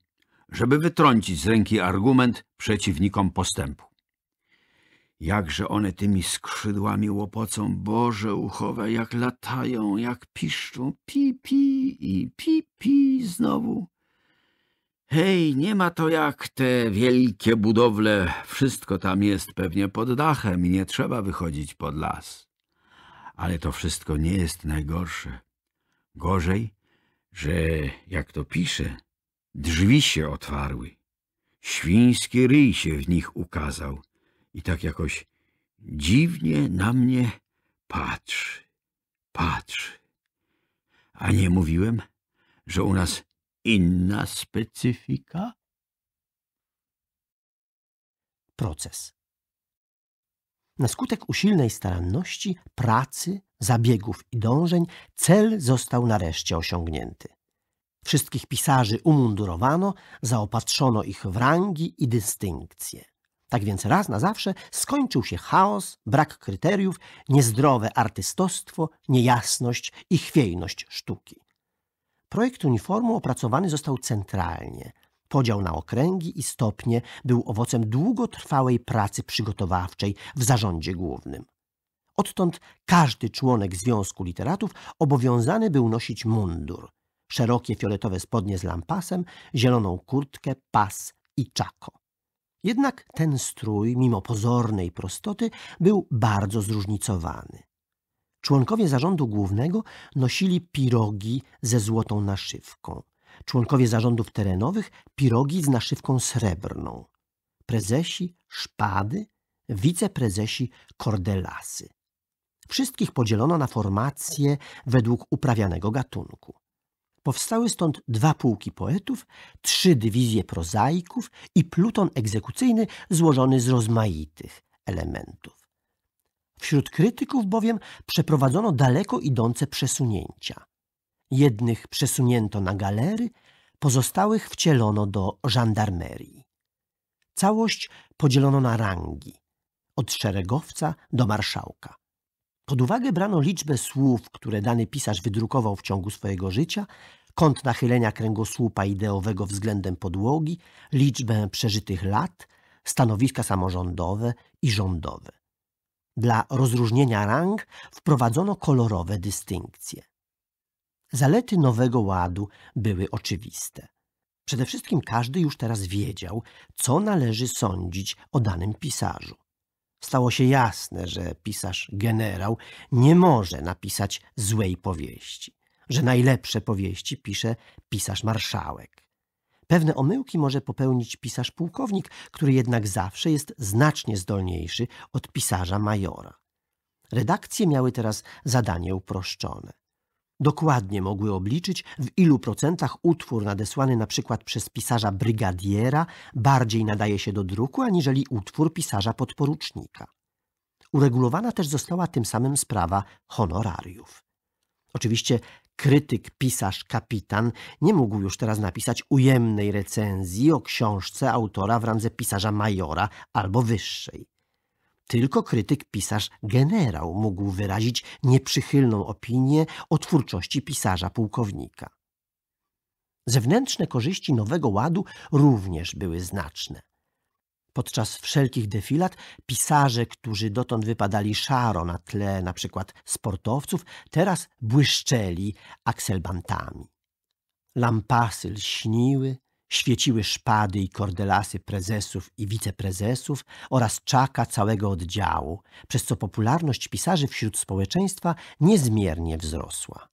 żeby wytrącić z ręki argument przeciwnikom postępu. Jakże one tymi skrzydłami łopocą, Boże uchowe, jak latają, jak piszczą, pi-pi i pi-pi znowu. Hej, nie ma to jak te wielkie budowle, wszystko tam jest pewnie pod dachem i nie trzeba wychodzić pod las. Ale to wszystko nie jest najgorsze. Gorzej, że, jak to pisze, drzwi się otwarły. Świński ryj się w nich ukazał i tak jakoś dziwnie na mnie patrzy, patrzy. A nie mówiłem, że u nas inna specyfika? Proces. Na skutek usilnej staranności, pracy, zabiegów i dążeń cel został nareszcie osiągnięty. Wszystkich pisarzy umundurowano, zaopatrzono ich w rangi i dystynkcje. Tak więc raz na zawsze skończył się chaos, brak kryteriów, niezdrowe artystostwo, niejasność i chwiejność sztuki. Projekt uniformu opracowany został centralnie. Podział na okręgi i stopnie był owocem długotrwałej pracy przygotowawczej w zarządzie głównym. Odtąd każdy członek Związku Literatów obowiązany był nosić mundur, szerokie fioletowe spodnie z lampasem, zieloną kurtkę, pas i czako. Jednak ten strój, mimo pozornej prostoty, był bardzo zróżnicowany. Członkowie zarządu głównego nosili pirogi ze złotą naszywką. Członkowie zarządów terenowych pirogi z naszywką srebrną. Prezesi szpady, wiceprezesi kordelasy. Wszystkich podzielono na formacje według uprawianego gatunku. Powstały stąd dwa pułki poetów, trzy dywizje prozaików i pluton egzekucyjny złożony z rozmaitych elementów. Wśród krytyków bowiem przeprowadzono daleko idące przesunięcia. Jednych przesunięto na galery, pozostałych wcielono do żandarmerii. Całość podzielono na rangi, od szeregowca do marszałka. Pod uwagę brano liczbę słów, które dany pisarz wydrukował w ciągu swojego życia, kąt nachylenia kręgosłupa ideowego względem podłogi, liczbę przeżytych lat, stanowiska samorządowe i rządowe. Dla rozróżnienia rang wprowadzono kolorowe dystynkcje. Zalety nowego ładu były oczywiste. Przede wszystkim każdy już teraz wiedział, co należy sądzić o danym pisarzu stało się jasne, że pisarz generał nie może napisać złej powieści, że najlepsze powieści pisze pisarz marszałek. Pewne omyłki może popełnić pisarz pułkownik, który jednak zawsze jest znacznie zdolniejszy od pisarza majora. Redakcje miały teraz zadanie uproszczone dokładnie mogły obliczyć, w ilu procentach utwór nadesłany na przykład przez pisarza brygadiera bardziej nadaje się do druku, aniżeli utwór pisarza podporucznika. Uregulowana też została tym samym sprawa honorariów. Oczywiście krytyk, pisarz, kapitan nie mógł już teraz napisać ujemnej recenzji o książce autora w randze pisarza majora albo wyższej. Tylko krytyk pisarz generał mógł wyrazić nieprzychylną opinię o twórczości pisarza pułkownika. Zewnętrzne korzyści Nowego Ładu również były znaczne. Podczas wszelkich defilat pisarze, którzy dotąd wypadali szaro na tle na przykład sportowców, teraz błyszczeli akselbantami. Lampasy lśniły, świeciły szpady i kordelasy prezesów i wiceprezesów oraz czaka całego oddziału, przez co popularność pisarzy wśród społeczeństwa niezmiernie wzrosła.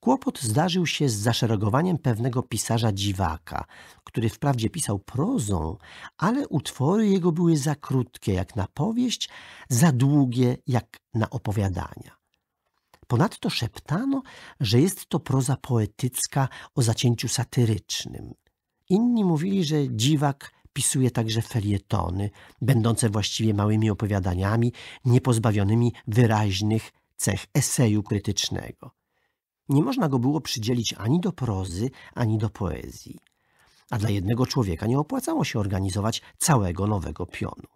Kłopot zdarzył się z zaszeregowaniem pewnego pisarza dziwaka, który wprawdzie pisał prozą, ale utwory jego były za krótkie jak na powieść, za długie jak na opowiadania. Ponadto szeptano, że jest to proza poetycka o zacięciu satyrycznym, Inni mówili, że dziwak pisuje także felietony, będące właściwie małymi opowiadaniami, niepozbawionymi wyraźnych cech eseju krytycznego. Nie można go było przydzielić ani do prozy, ani do poezji. A dla jednego człowieka nie opłacało się organizować całego nowego pionu.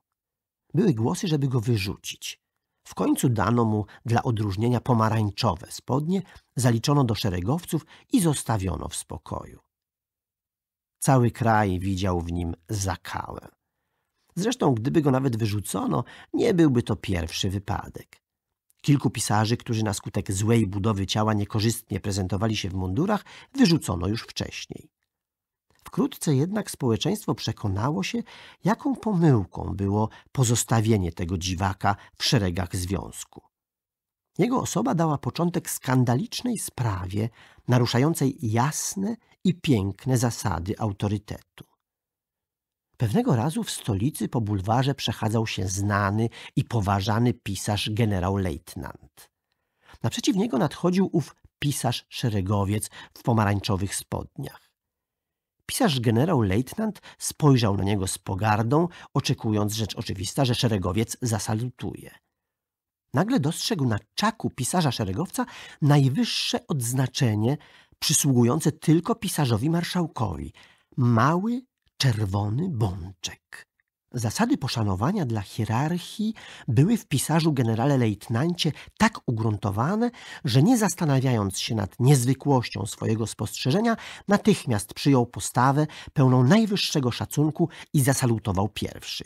Były głosy, żeby go wyrzucić. W końcu dano mu dla odróżnienia pomarańczowe spodnie, zaliczono do szeregowców i zostawiono w spokoju. Cały kraj widział w nim zakałę. Zresztą, gdyby go nawet wyrzucono, nie byłby to pierwszy wypadek. Kilku pisarzy, którzy na skutek złej budowy ciała niekorzystnie prezentowali się w mundurach, wyrzucono już wcześniej. Wkrótce jednak społeczeństwo przekonało się, jaką pomyłką było pozostawienie tego dziwaka w szeregach związku. Jego osoba dała początek skandalicznej sprawie naruszającej jasne i piękne zasady autorytetu. Pewnego razu w stolicy po bulwarze przechadzał się znany i poważany pisarz generał-lejtnant. Naprzeciw niego nadchodził ów pisarz-szeregowiec w pomarańczowych spodniach. Pisarz generał-lejtnant spojrzał na niego z pogardą, oczekując rzecz oczywista, że szeregowiec zasalutuje – Nagle dostrzegł na czaku pisarza szeregowca najwyższe odznaczenie przysługujące tylko pisarzowi marszałkowi mały czerwony bączek. Zasady poszanowania dla hierarchii były w pisarzu generale lejtnancie tak ugruntowane, że nie zastanawiając się nad niezwykłością swojego spostrzeżenia, natychmiast przyjął postawę pełną najwyższego szacunku i zasalutował pierwszy.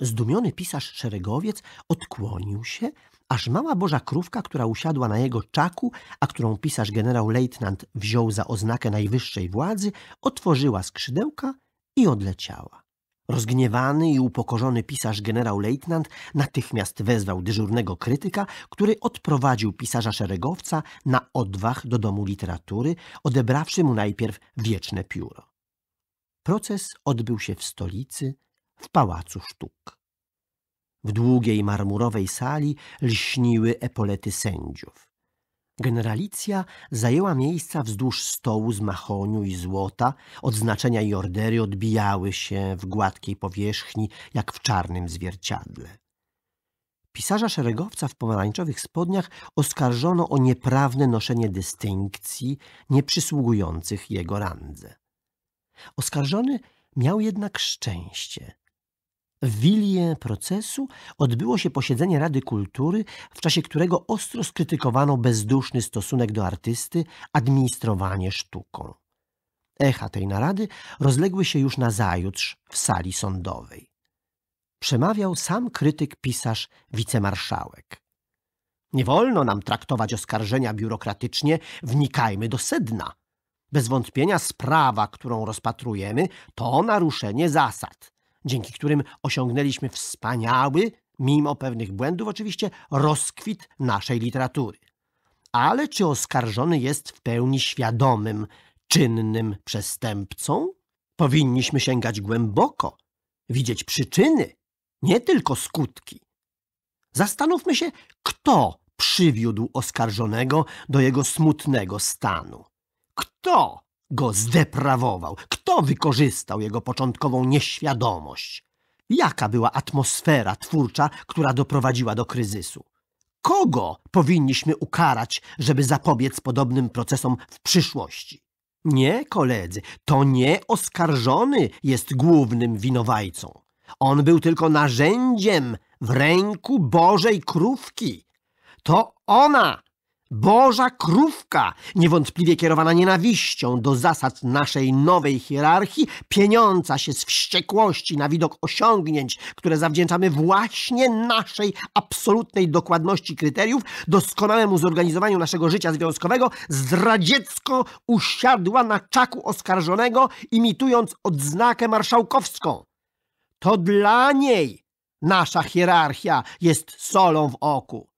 Zdumiony pisarz szeregowiec odkłonił się aż mała boża krówka, która usiadła na jego czaku, a którą pisarz generał lejtnant wziął za oznakę najwyższej władzy, otworzyła skrzydełka i odleciała. Rozgniewany i upokorzony pisarz generał lejtnant natychmiast wezwał dyżurnego krytyka, który odprowadził pisarza szeregowca na odwach do domu literatury, odebrawszy mu najpierw wieczne pióro. Proces odbył się w stolicy, w Pałacu Sztuk. W długiej marmurowej sali lśniły epolety sędziów. Generalicja zajęła miejsca wzdłuż stołu z mahoniu i złota, odznaczenia i ordery odbijały się w gładkiej powierzchni, jak w czarnym zwierciadle. Pisarza szeregowca w pomarańczowych spodniach oskarżono o nieprawne noszenie dystynkcji nieprzysługujących jego randze. Oskarżony miał jednak szczęście. W Wilię procesu odbyło się posiedzenie Rady Kultury, w czasie którego ostro skrytykowano bezduszny stosunek do artysty, administrowanie sztuką. Echa tej narady rozległy się już nazajutrz w sali sądowej. Przemawiał sam krytyk-pisarz wicemarszałek. Nie wolno nam traktować oskarżenia biurokratycznie, wnikajmy do sedna. Bez wątpienia sprawa, którą rozpatrujemy, to naruszenie zasad dzięki którym osiągnęliśmy wspaniały, mimo pewnych błędów oczywiście, rozkwit naszej literatury. Ale czy oskarżony jest w pełni świadomym, czynnym przestępcą? Powinniśmy sięgać głęboko, widzieć przyczyny, nie tylko skutki. Zastanówmy się, kto przywiódł oskarżonego do jego smutnego stanu. Kto go zdeprawował? Kto wykorzystał jego początkową nieświadomość? Jaka była atmosfera twórcza, która doprowadziła do kryzysu? Kogo powinniśmy ukarać, żeby zapobiec podobnym procesom w przyszłości? Nie, koledzy, to nie oskarżony jest głównym winowajcą. On był tylko narzędziem w ręku Bożej Krówki. To ona Boża krówka, niewątpliwie kierowana nienawiścią do zasad naszej nowej hierarchii, pieniąca się z wściekłości na widok osiągnięć, które zawdzięczamy właśnie naszej absolutnej dokładności kryteriów, doskonałemu zorganizowaniu naszego życia związkowego, zdradziecko usiadła na czaku oskarżonego, imitując odznakę marszałkowską. To dla niej nasza hierarchia jest solą w oku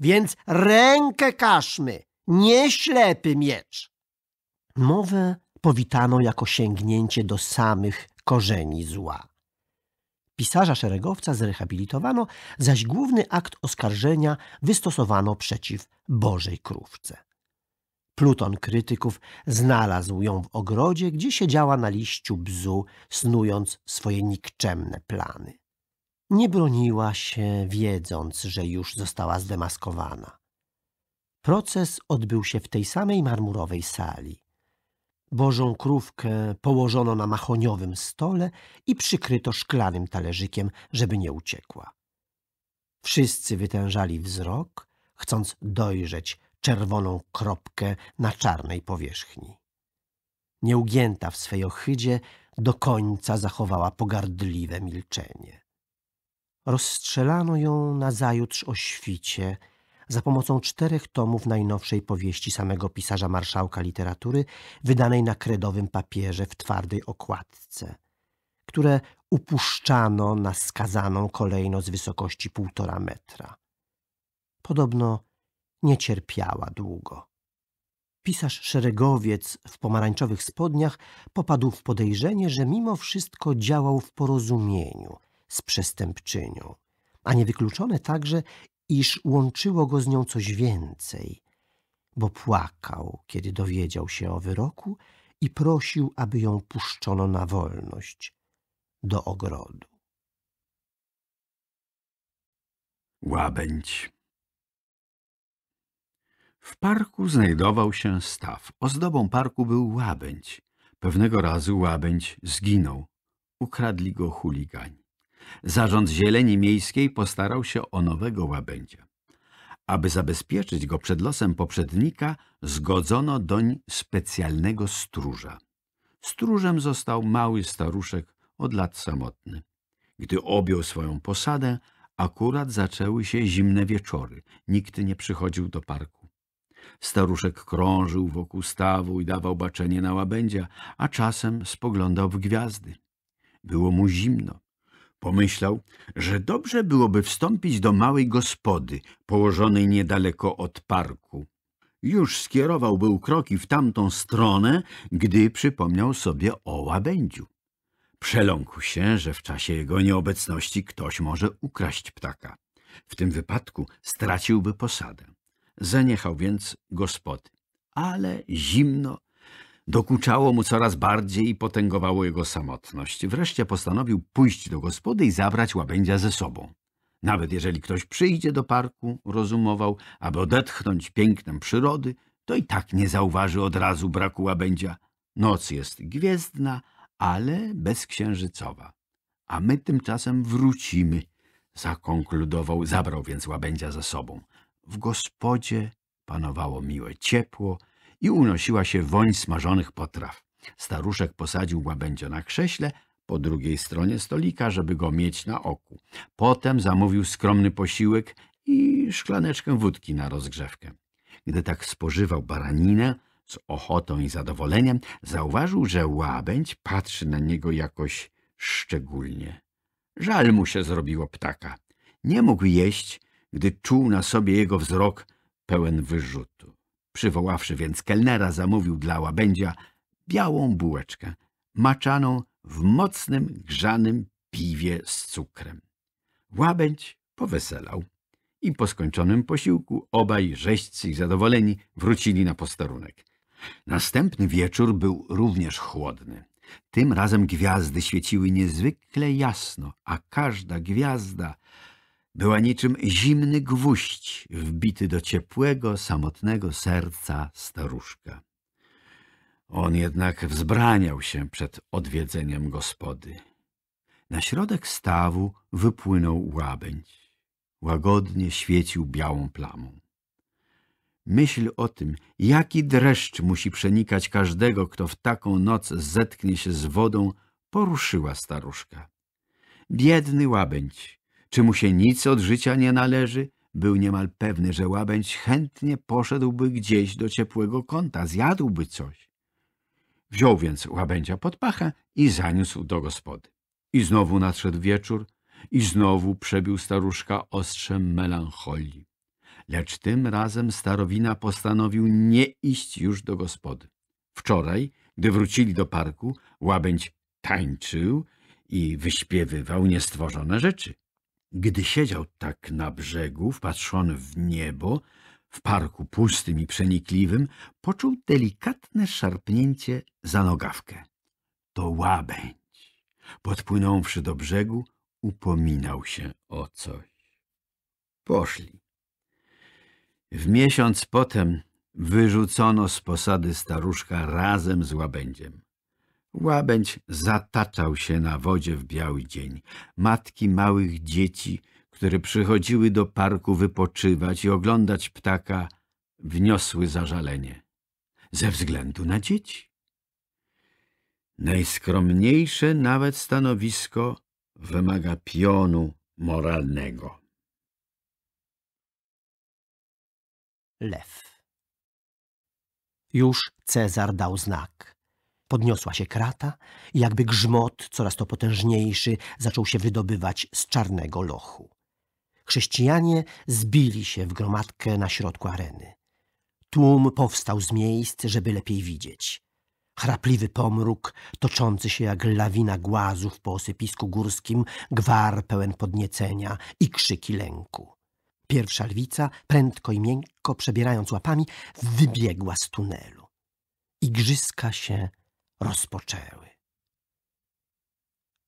więc rękę kaszmy, nie ślepy miecz. Mowę powitano jako sięgnięcie do samych korzeni zła. Pisarza szeregowca zrehabilitowano, zaś główny akt oskarżenia wystosowano przeciw Bożej Krówce. Pluton krytyków znalazł ją w ogrodzie, gdzie siedziała na liściu bzu, snując swoje nikczemne plany. Nie broniła się, wiedząc, że już została zdemaskowana. Proces odbył się w tej samej marmurowej sali. Bożą krówkę położono na mahoniowym stole i przykryto szklanym talerzykiem, żeby nie uciekła. Wszyscy wytężali wzrok, chcąc dojrzeć czerwoną kropkę na czarnej powierzchni. Nieugięta w swej ohydzie, do końca zachowała pogardliwe milczenie. Rozstrzelano ją nazajutrz o świcie za pomocą czterech tomów najnowszej powieści samego pisarza marszałka literatury, wydanej na kredowym papierze w twardej okładce, które upuszczano na skazaną kolejno z wysokości półtora metra. Podobno nie cierpiała długo. Pisarz szeregowiec w pomarańczowych spodniach popadł w podejrzenie, że mimo wszystko działał w porozumieniu z przestępczynią, a niewykluczone także, iż łączyło go z nią coś więcej, bo płakał, kiedy dowiedział się o wyroku i prosił, aby ją puszczono na wolność do ogrodu. Łabędź W parku znajdował się staw. Ozdobą parku był łabędź. Pewnego razu łabędź zginął. Ukradli go chuligani. Zarząd Zieleni Miejskiej postarał się o nowego łabędzia. Aby zabezpieczyć go przed losem poprzednika, zgodzono doń specjalnego stróża. Stróżem został mały staruszek od lat samotny. Gdy objął swoją posadę, akurat zaczęły się zimne wieczory. Nikt nie przychodził do parku. Staruszek krążył wokół stawu i dawał baczenie na łabędzia, a czasem spoglądał w gwiazdy. Było mu zimno. Pomyślał, że dobrze byłoby wstąpić do małej gospody, położonej niedaleko od parku. Już skierował był kroki w tamtą stronę, gdy przypomniał sobie o łabędziu. Przeląkł się, że w czasie jego nieobecności ktoś może ukraść ptaka. W tym wypadku straciłby posadę. Zaniechał więc gospody, ale zimno Dokuczało mu coraz bardziej i potęgowało jego samotność. Wreszcie postanowił pójść do gospody i zabrać łabędzia ze sobą. Nawet jeżeli ktoś przyjdzie do parku, rozumował, aby odetchnąć pięknem przyrody, to i tak nie zauważy od razu braku łabędzia. Noc jest gwiezdna, ale bezksiężycowa. A my tymczasem wrócimy, zakonkludował, zabrał więc łabędzia ze sobą. W gospodzie panowało miłe ciepło i unosiła się woń smażonych potraw. Staruszek posadził łabędzia na krześle po drugiej stronie stolika, żeby go mieć na oku. Potem zamówił skromny posiłek i szklaneczkę wódki na rozgrzewkę. Gdy tak spożywał baraninę, z ochotą i zadowoleniem, zauważył, że łabędź patrzy na niego jakoś szczególnie. Żal mu się zrobiło ptaka. Nie mógł jeść, gdy czuł na sobie jego wzrok pełen wyrzutu. Przywoławszy więc kelnera, zamówił dla łabędzia białą bułeczkę, maczaną w mocnym, grzanym piwie z cukrem. Łabędź poweselał i po skończonym posiłku obaj rzeźcy i zadowoleni wrócili na posterunek. Następny wieczór był również chłodny. Tym razem gwiazdy świeciły niezwykle jasno, a każda gwiazda była niczym zimny gwóźdź wbity do ciepłego, samotnego serca staruszka. On jednak wzbraniał się przed odwiedzeniem gospody. Na środek stawu wypłynął łabędź. Łagodnie świecił białą plamą. Myśl o tym, jaki dreszcz musi przenikać każdego, kto w taką noc zetknie się z wodą, poruszyła staruszka. Biedny łabędź, czy mu się nic od życia nie należy? Był niemal pewny, że łabędź chętnie poszedłby gdzieś do ciepłego kąta, zjadłby coś. Wziął więc łabędzia pod pachę i zaniósł do gospody. I znowu nadszedł wieczór i znowu przebił staruszka ostrzem melancholii. Lecz tym razem starowina postanowił nie iść już do gospody. Wczoraj, gdy wrócili do parku, łabędź tańczył i wyśpiewywał niestworzone rzeczy. Gdy siedział tak na brzegu, wpatrzony w niebo, w parku pustym i przenikliwym, poczuł delikatne szarpnięcie za nogawkę. To łabędź. Podpłynąwszy do brzegu, upominał się o coś. Poszli. W miesiąc potem wyrzucono z posady staruszka razem z łabędziem. Łabędź zataczał się na wodzie w biały dzień. Matki małych dzieci, które przychodziły do parku wypoczywać i oglądać ptaka, wniosły zażalenie. Ze względu na dzieci. Najskromniejsze nawet stanowisko wymaga pionu moralnego. Lew. Już Cezar dał znak. Podniosła się krata i jakby grzmot, coraz to potężniejszy, zaczął się wydobywać z czarnego lochu. Chrześcijanie zbili się w gromadkę na środku areny. Tłum powstał z miejsc, żeby lepiej widzieć. Chrapliwy pomruk, toczący się jak lawina głazów po osypisku górskim, gwar pełen podniecenia i krzyki lęku. Pierwsza lwica, prędko i miękko przebierając łapami, wybiegła z tunelu. Igrzyska się rozpoczęły.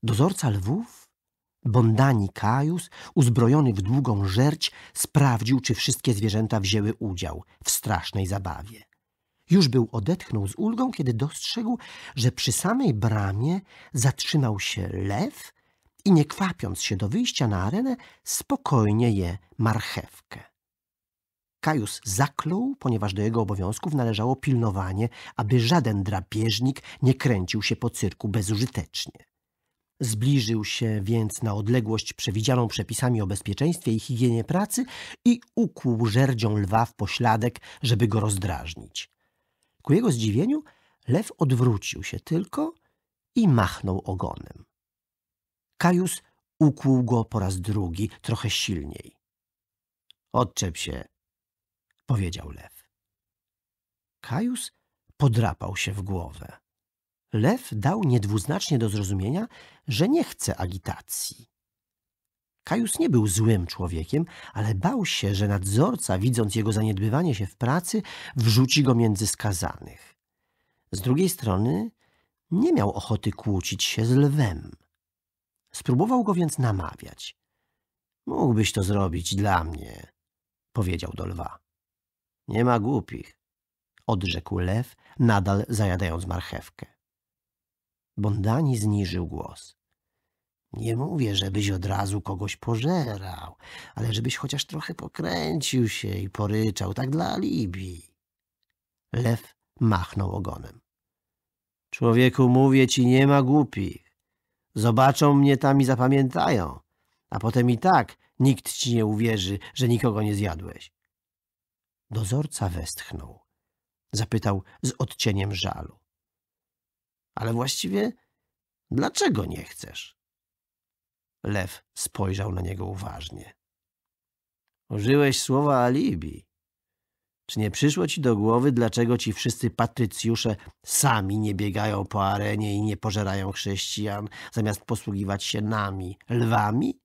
Dozorca lwów, Bondani Kajus, uzbrojony w długą żerć, sprawdził, czy wszystkie zwierzęta wzięły udział w strasznej zabawie. Już był odetchnął z ulgą, kiedy dostrzegł, że przy samej bramie zatrzymał się lew i nie kwapiąc się do wyjścia na arenę, spokojnie je marchewkę. Kajus zaklął, ponieważ do jego obowiązków należało pilnowanie, aby żaden drapieżnik nie kręcił się po cyrku bezużytecznie. Zbliżył się więc na odległość przewidzianą przepisami o bezpieczeństwie i higienie pracy i ukłuł żerdzią lwa w pośladek, żeby go rozdrażnić. Ku jego zdziwieniu lew odwrócił się tylko i machnął ogonem. Kajus ukłuł go po raz drugi, trochę silniej. Odczep się, powiedział lew. Kajus podrapał się w głowę. Lew dał niedwuznacznie do zrozumienia, że nie chce agitacji. Kajus nie był złym człowiekiem, ale bał się, że nadzorca, widząc jego zaniedbywanie się w pracy, wrzuci go między skazanych. Z drugiej strony nie miał ochoty kłócić się z lwem. Spróbował go więc namawiać. Mógłbyś to zrobić dla mnie, powiedział do lwa. Nie ma głupich, odrzekł lew, nadal zajadając marchewkę. Bondani zniżył głos. Nie mówię, żebyś od razu kogoś pożerał, ale żebyś chociaż trochę pokręcił się i poryczał, tak dla alibi. Lew machnął ogonem. Człowieku, mówię ci, nie ma głupich. Zobaczą mnie tam i zapamiętają, a potem i tak nikt ci nie uwierzy, że nikogo nie zjadłeś. Dozorca westchnął. Zapytał z odcieniem żalu. Ale właściwie dlaczego nie chcesz? Lew spojrzał na niego uważnie. Użyłeś słowa alibi. Czy nie przyszło ci do głowy, dlaczego ci wszyscy patrycjusze sami nie biegają po arenie i nie pożerają chrześcijan, zamiast posługiwać się nami, lwami?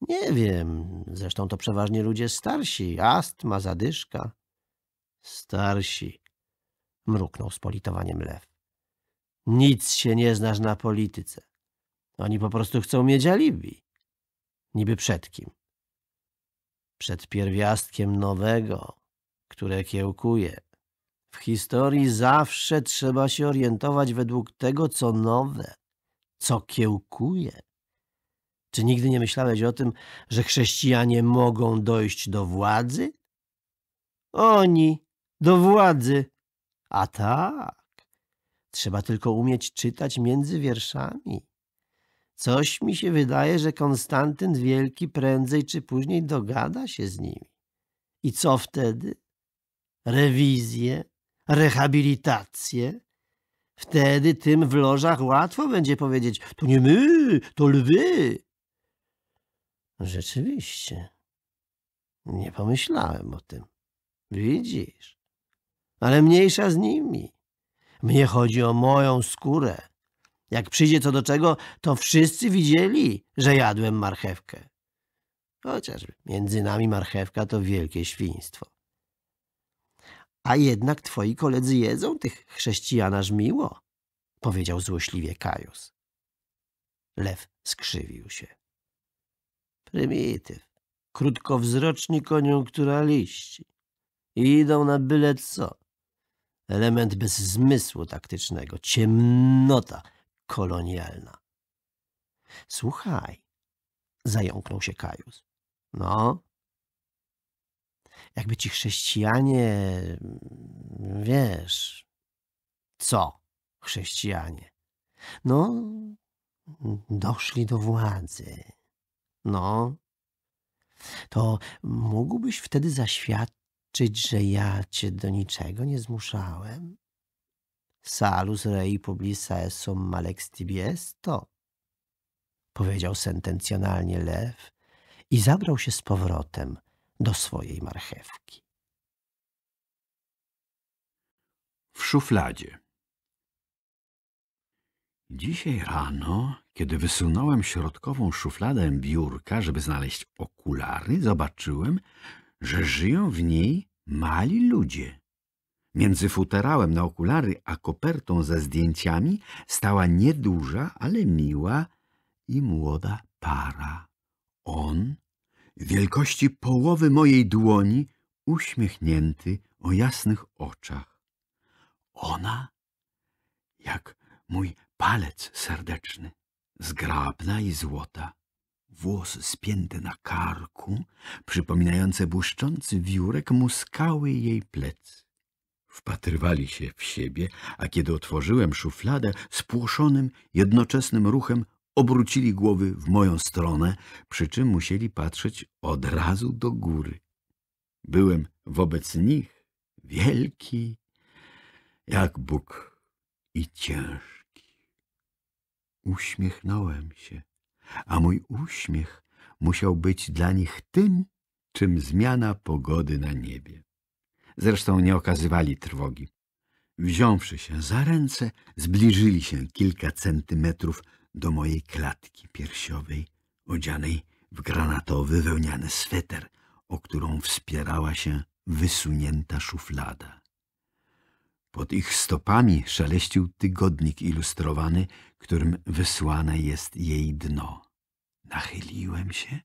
Nie wiem, zresztą to przeważnie ludzie starsi, astma, zadyszka. Starsi, mruknął z politowaniem lew. Nic się nie znasz na polityce. Oni po prostu chcą mieć alibi. Niby przed kim? Przed pierwiastkiem nowego, które kiełkuje. W historii zawsze trzeba się orientować według tego, co nowe, co kiełkuje. Czy nigdy nie myślałeś o tym, że chrześcijanie mogą dojść do władzy? Oni, do władzy. A tak, trzeba tylko umieć czytać między wierszami. Coś mi się wydaje, że Konstantyn Wielki prędzej czy później dogada się z nimi. I co wtedy? Rewizję, rehabilitację. Wtedy tym w lożach łatwo będzie powiedzieć, to nie my, to lwy. Rzeczywiście. Nie pomyślałem o tym. Widzisz? Ale mniejsza z nimi. Mnie chodzi o moją skórę. Jak przyjdzie co do czego, to wszyscy widzieli, że jadłem marchewkę. Chociaż między nami marchewka to wielkie świństwo. A jednak twoi koledzy jedzą tych chrześcijanarz miło powiedział złośliwie Kajus. Lew skrzywił się. Prymityw. Krótkowzroczni koniunkturaliści. I idą na byle co. Element bez zmysłu taktycznego. Ciemnota kolonialna. Słuchaj, zająknął się Kajus. No, jakby ci chrześcijanie, wiesz, co chrześcijanie? No, doszli do władzy. No. To mógłbyś wtedy zaświadczyć, że ja cię do niczego nie zmuszałem? Salus rei publica sum malex tibi powiedział sentencjonalnie lew i zabrał się z powrotem do swojej marchewki. W szufladzie. Dzisiaj rano, kiedy wysunąłem środkową szufladę biurka, żeby znaleźć okulary, zobaczyłem, że żyją w niej mali ludzie. Między futerałem na okulary a kopertą ze zdjęciami stała nieduża, ale miła i młoda para. On, wielkości połowy mojej dłoni, uśmiechnięty o jasnych oczach. Ona, jak mój palec serdeczny, zgrabna i złota, włosy spięte na karku, przypominające błyszczący wiórek, muskały jej plec. Wpatrywali się w siebie, a kiedy otworzyłem szufladę, spłoszonym, jednoczesnym ruchem obrócili głowy w moją stronę, przy czym musieli patrzeć od razu do góry. Byłem wobec nich wielki jak Bóg i ciężki. Uśmiechnąłem się, a mój uśmiech musiał być dla nich tym, czym zmiana pogody na niebie. Zresztą nie okazywali trwogi. Wziąwszy się za ręce, zbliżyli się kilka centymetrów do mojej klatki piersiowej, odzianej w granatowy wełniany sweter, o którą wspierała się wysunięta szuflada. Pod ich stopami szeleścił tygodnik ilustrowany, którym wysłane jest jej dno. Nachyliłem się,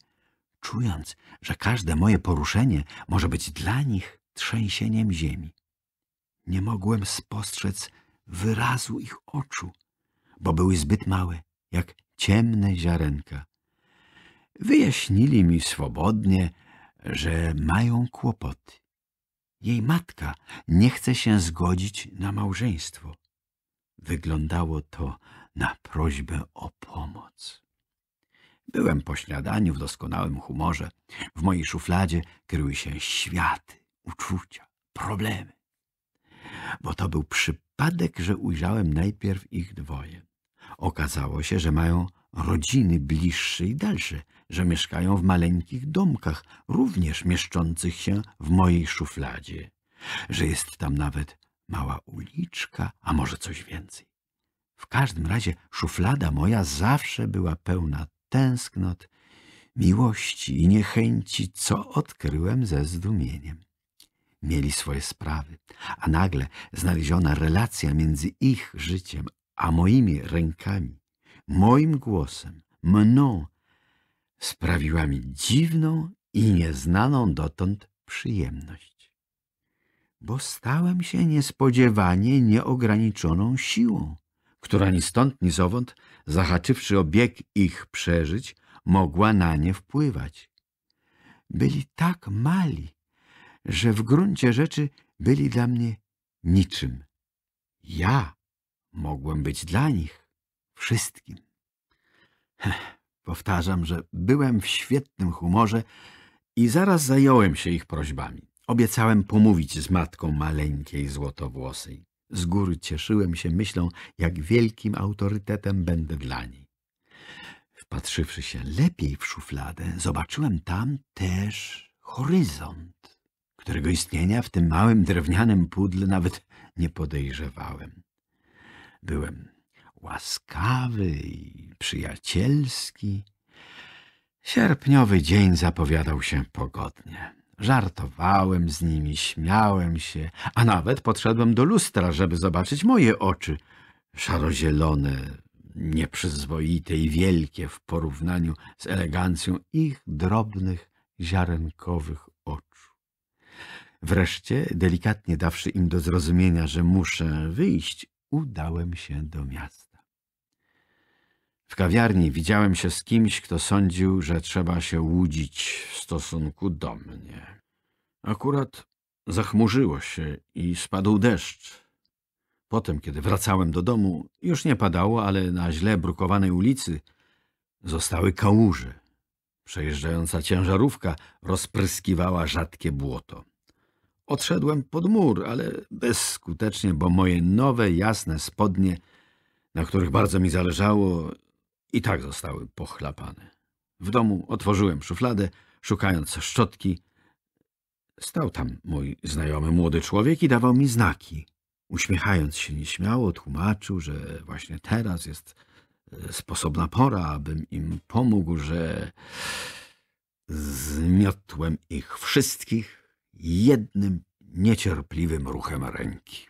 czując, że każde moje poruszenie może być dla nich trzęsieniem ziemi. Nie mogłem spostrzec wyrazu ich oczu, bo były zbyt małe, jak ciemne ziarenka. Wyjaśnili mi swobodnie, że mają kłopoty. Jej matka nie chce się zgodzić na małżeństwo. Wyglądało to na prośbę o pomoc. Byłem po śniadaniu w doskonałym humorze. W mojej szufladzie kryły się światy, uczucia, problemy. Bo to był przypadek, że ujrzałem najpierw ich dwoje. Okazało się, że mają rodziny bliższe i dalsze, że mieszkają w maleńkich domkach, również mieszczących się w mojej szufladzie, że jest tam nawet mała uliczka, a może coś więcej. W każdym razie szuflada moja zawsze była pełna tęsknot, miłości i niechęci, co odkryłem ze zdumieniem. Mieli swoje sprawy, a nagle znaleziona relacja między ich życiem a moimi rękami, moim głosem, mną, sprawiła mi dziwną i nieznaną dotąd przyjemność. Bo stałem się niespodziewanie nieograniczoną siłą, która ni stąd, ni zowąd, zahaczywszy o bieg ich przeżyć, mogła na nie wpływać. Byli tak mali, że w gruncie rzeczy byli dla mnie niczym. Ja Mogłem być dla nich, wszystkim. Heh, powtarzam, że byłem w świetnym humorze i zaraz zająłem się ich prośbami. Obiecałem pomówić z matką maleńkiej złotowłosej. Z góry cieszyłem się myślą, jak wielkim autorytetem będę dla niej. Wpatrzywszy się lepiej w szufladę, zobaczyłem tam też horyzont, którego istnienia w tym małym drewnianym pudle nawet nie podejrzewałem. Byłem łaskawy i przyjacielski. Sierpniowy dzień zapowiadał się pogodnie. Żartowałem z nimi, śmiałem się, a nawet podszedłem do lustra, żeby zobaczyć moje oczy, szarozielone, nieprzyzwoite i wielkie w porównaniu z elegancją ich drobnych, ziarenkowych oczu. Wreszcie, delikatnie dawszy im do zrozumienia, że muszę wyjść udałem się do miasta. W kawiarni widziałem się z kimś, kto sądził, że trzeba się łudzić w stosunku do mnie. Akurat zachmurzyło się i spadł deszcz. Potem, kiedy wracałem do domu, już nie padało, ale na źle brukowanej ulicy zostały kałuże. Przejeżdżająca ciężarówka rozpryskiwała rzadkie błoto. Odszedłem pod mur, ale bezskutecznie, bo moje nowe, jasne spodnie, na których bardzo mi zależało, i tak zostały pochlapane. W domu otworzyłem szufladę, szukając szczotki. Stał tam mój znajomy młody człowiek i dawał mi znaki. Uśmiechając się nieśmiało, tłumaczył, że właśnie teraz jest e, sposobna pora, abym im pomógł, że zmiotłem ich wszystkich jednym niecierpliwym ruchem ręki.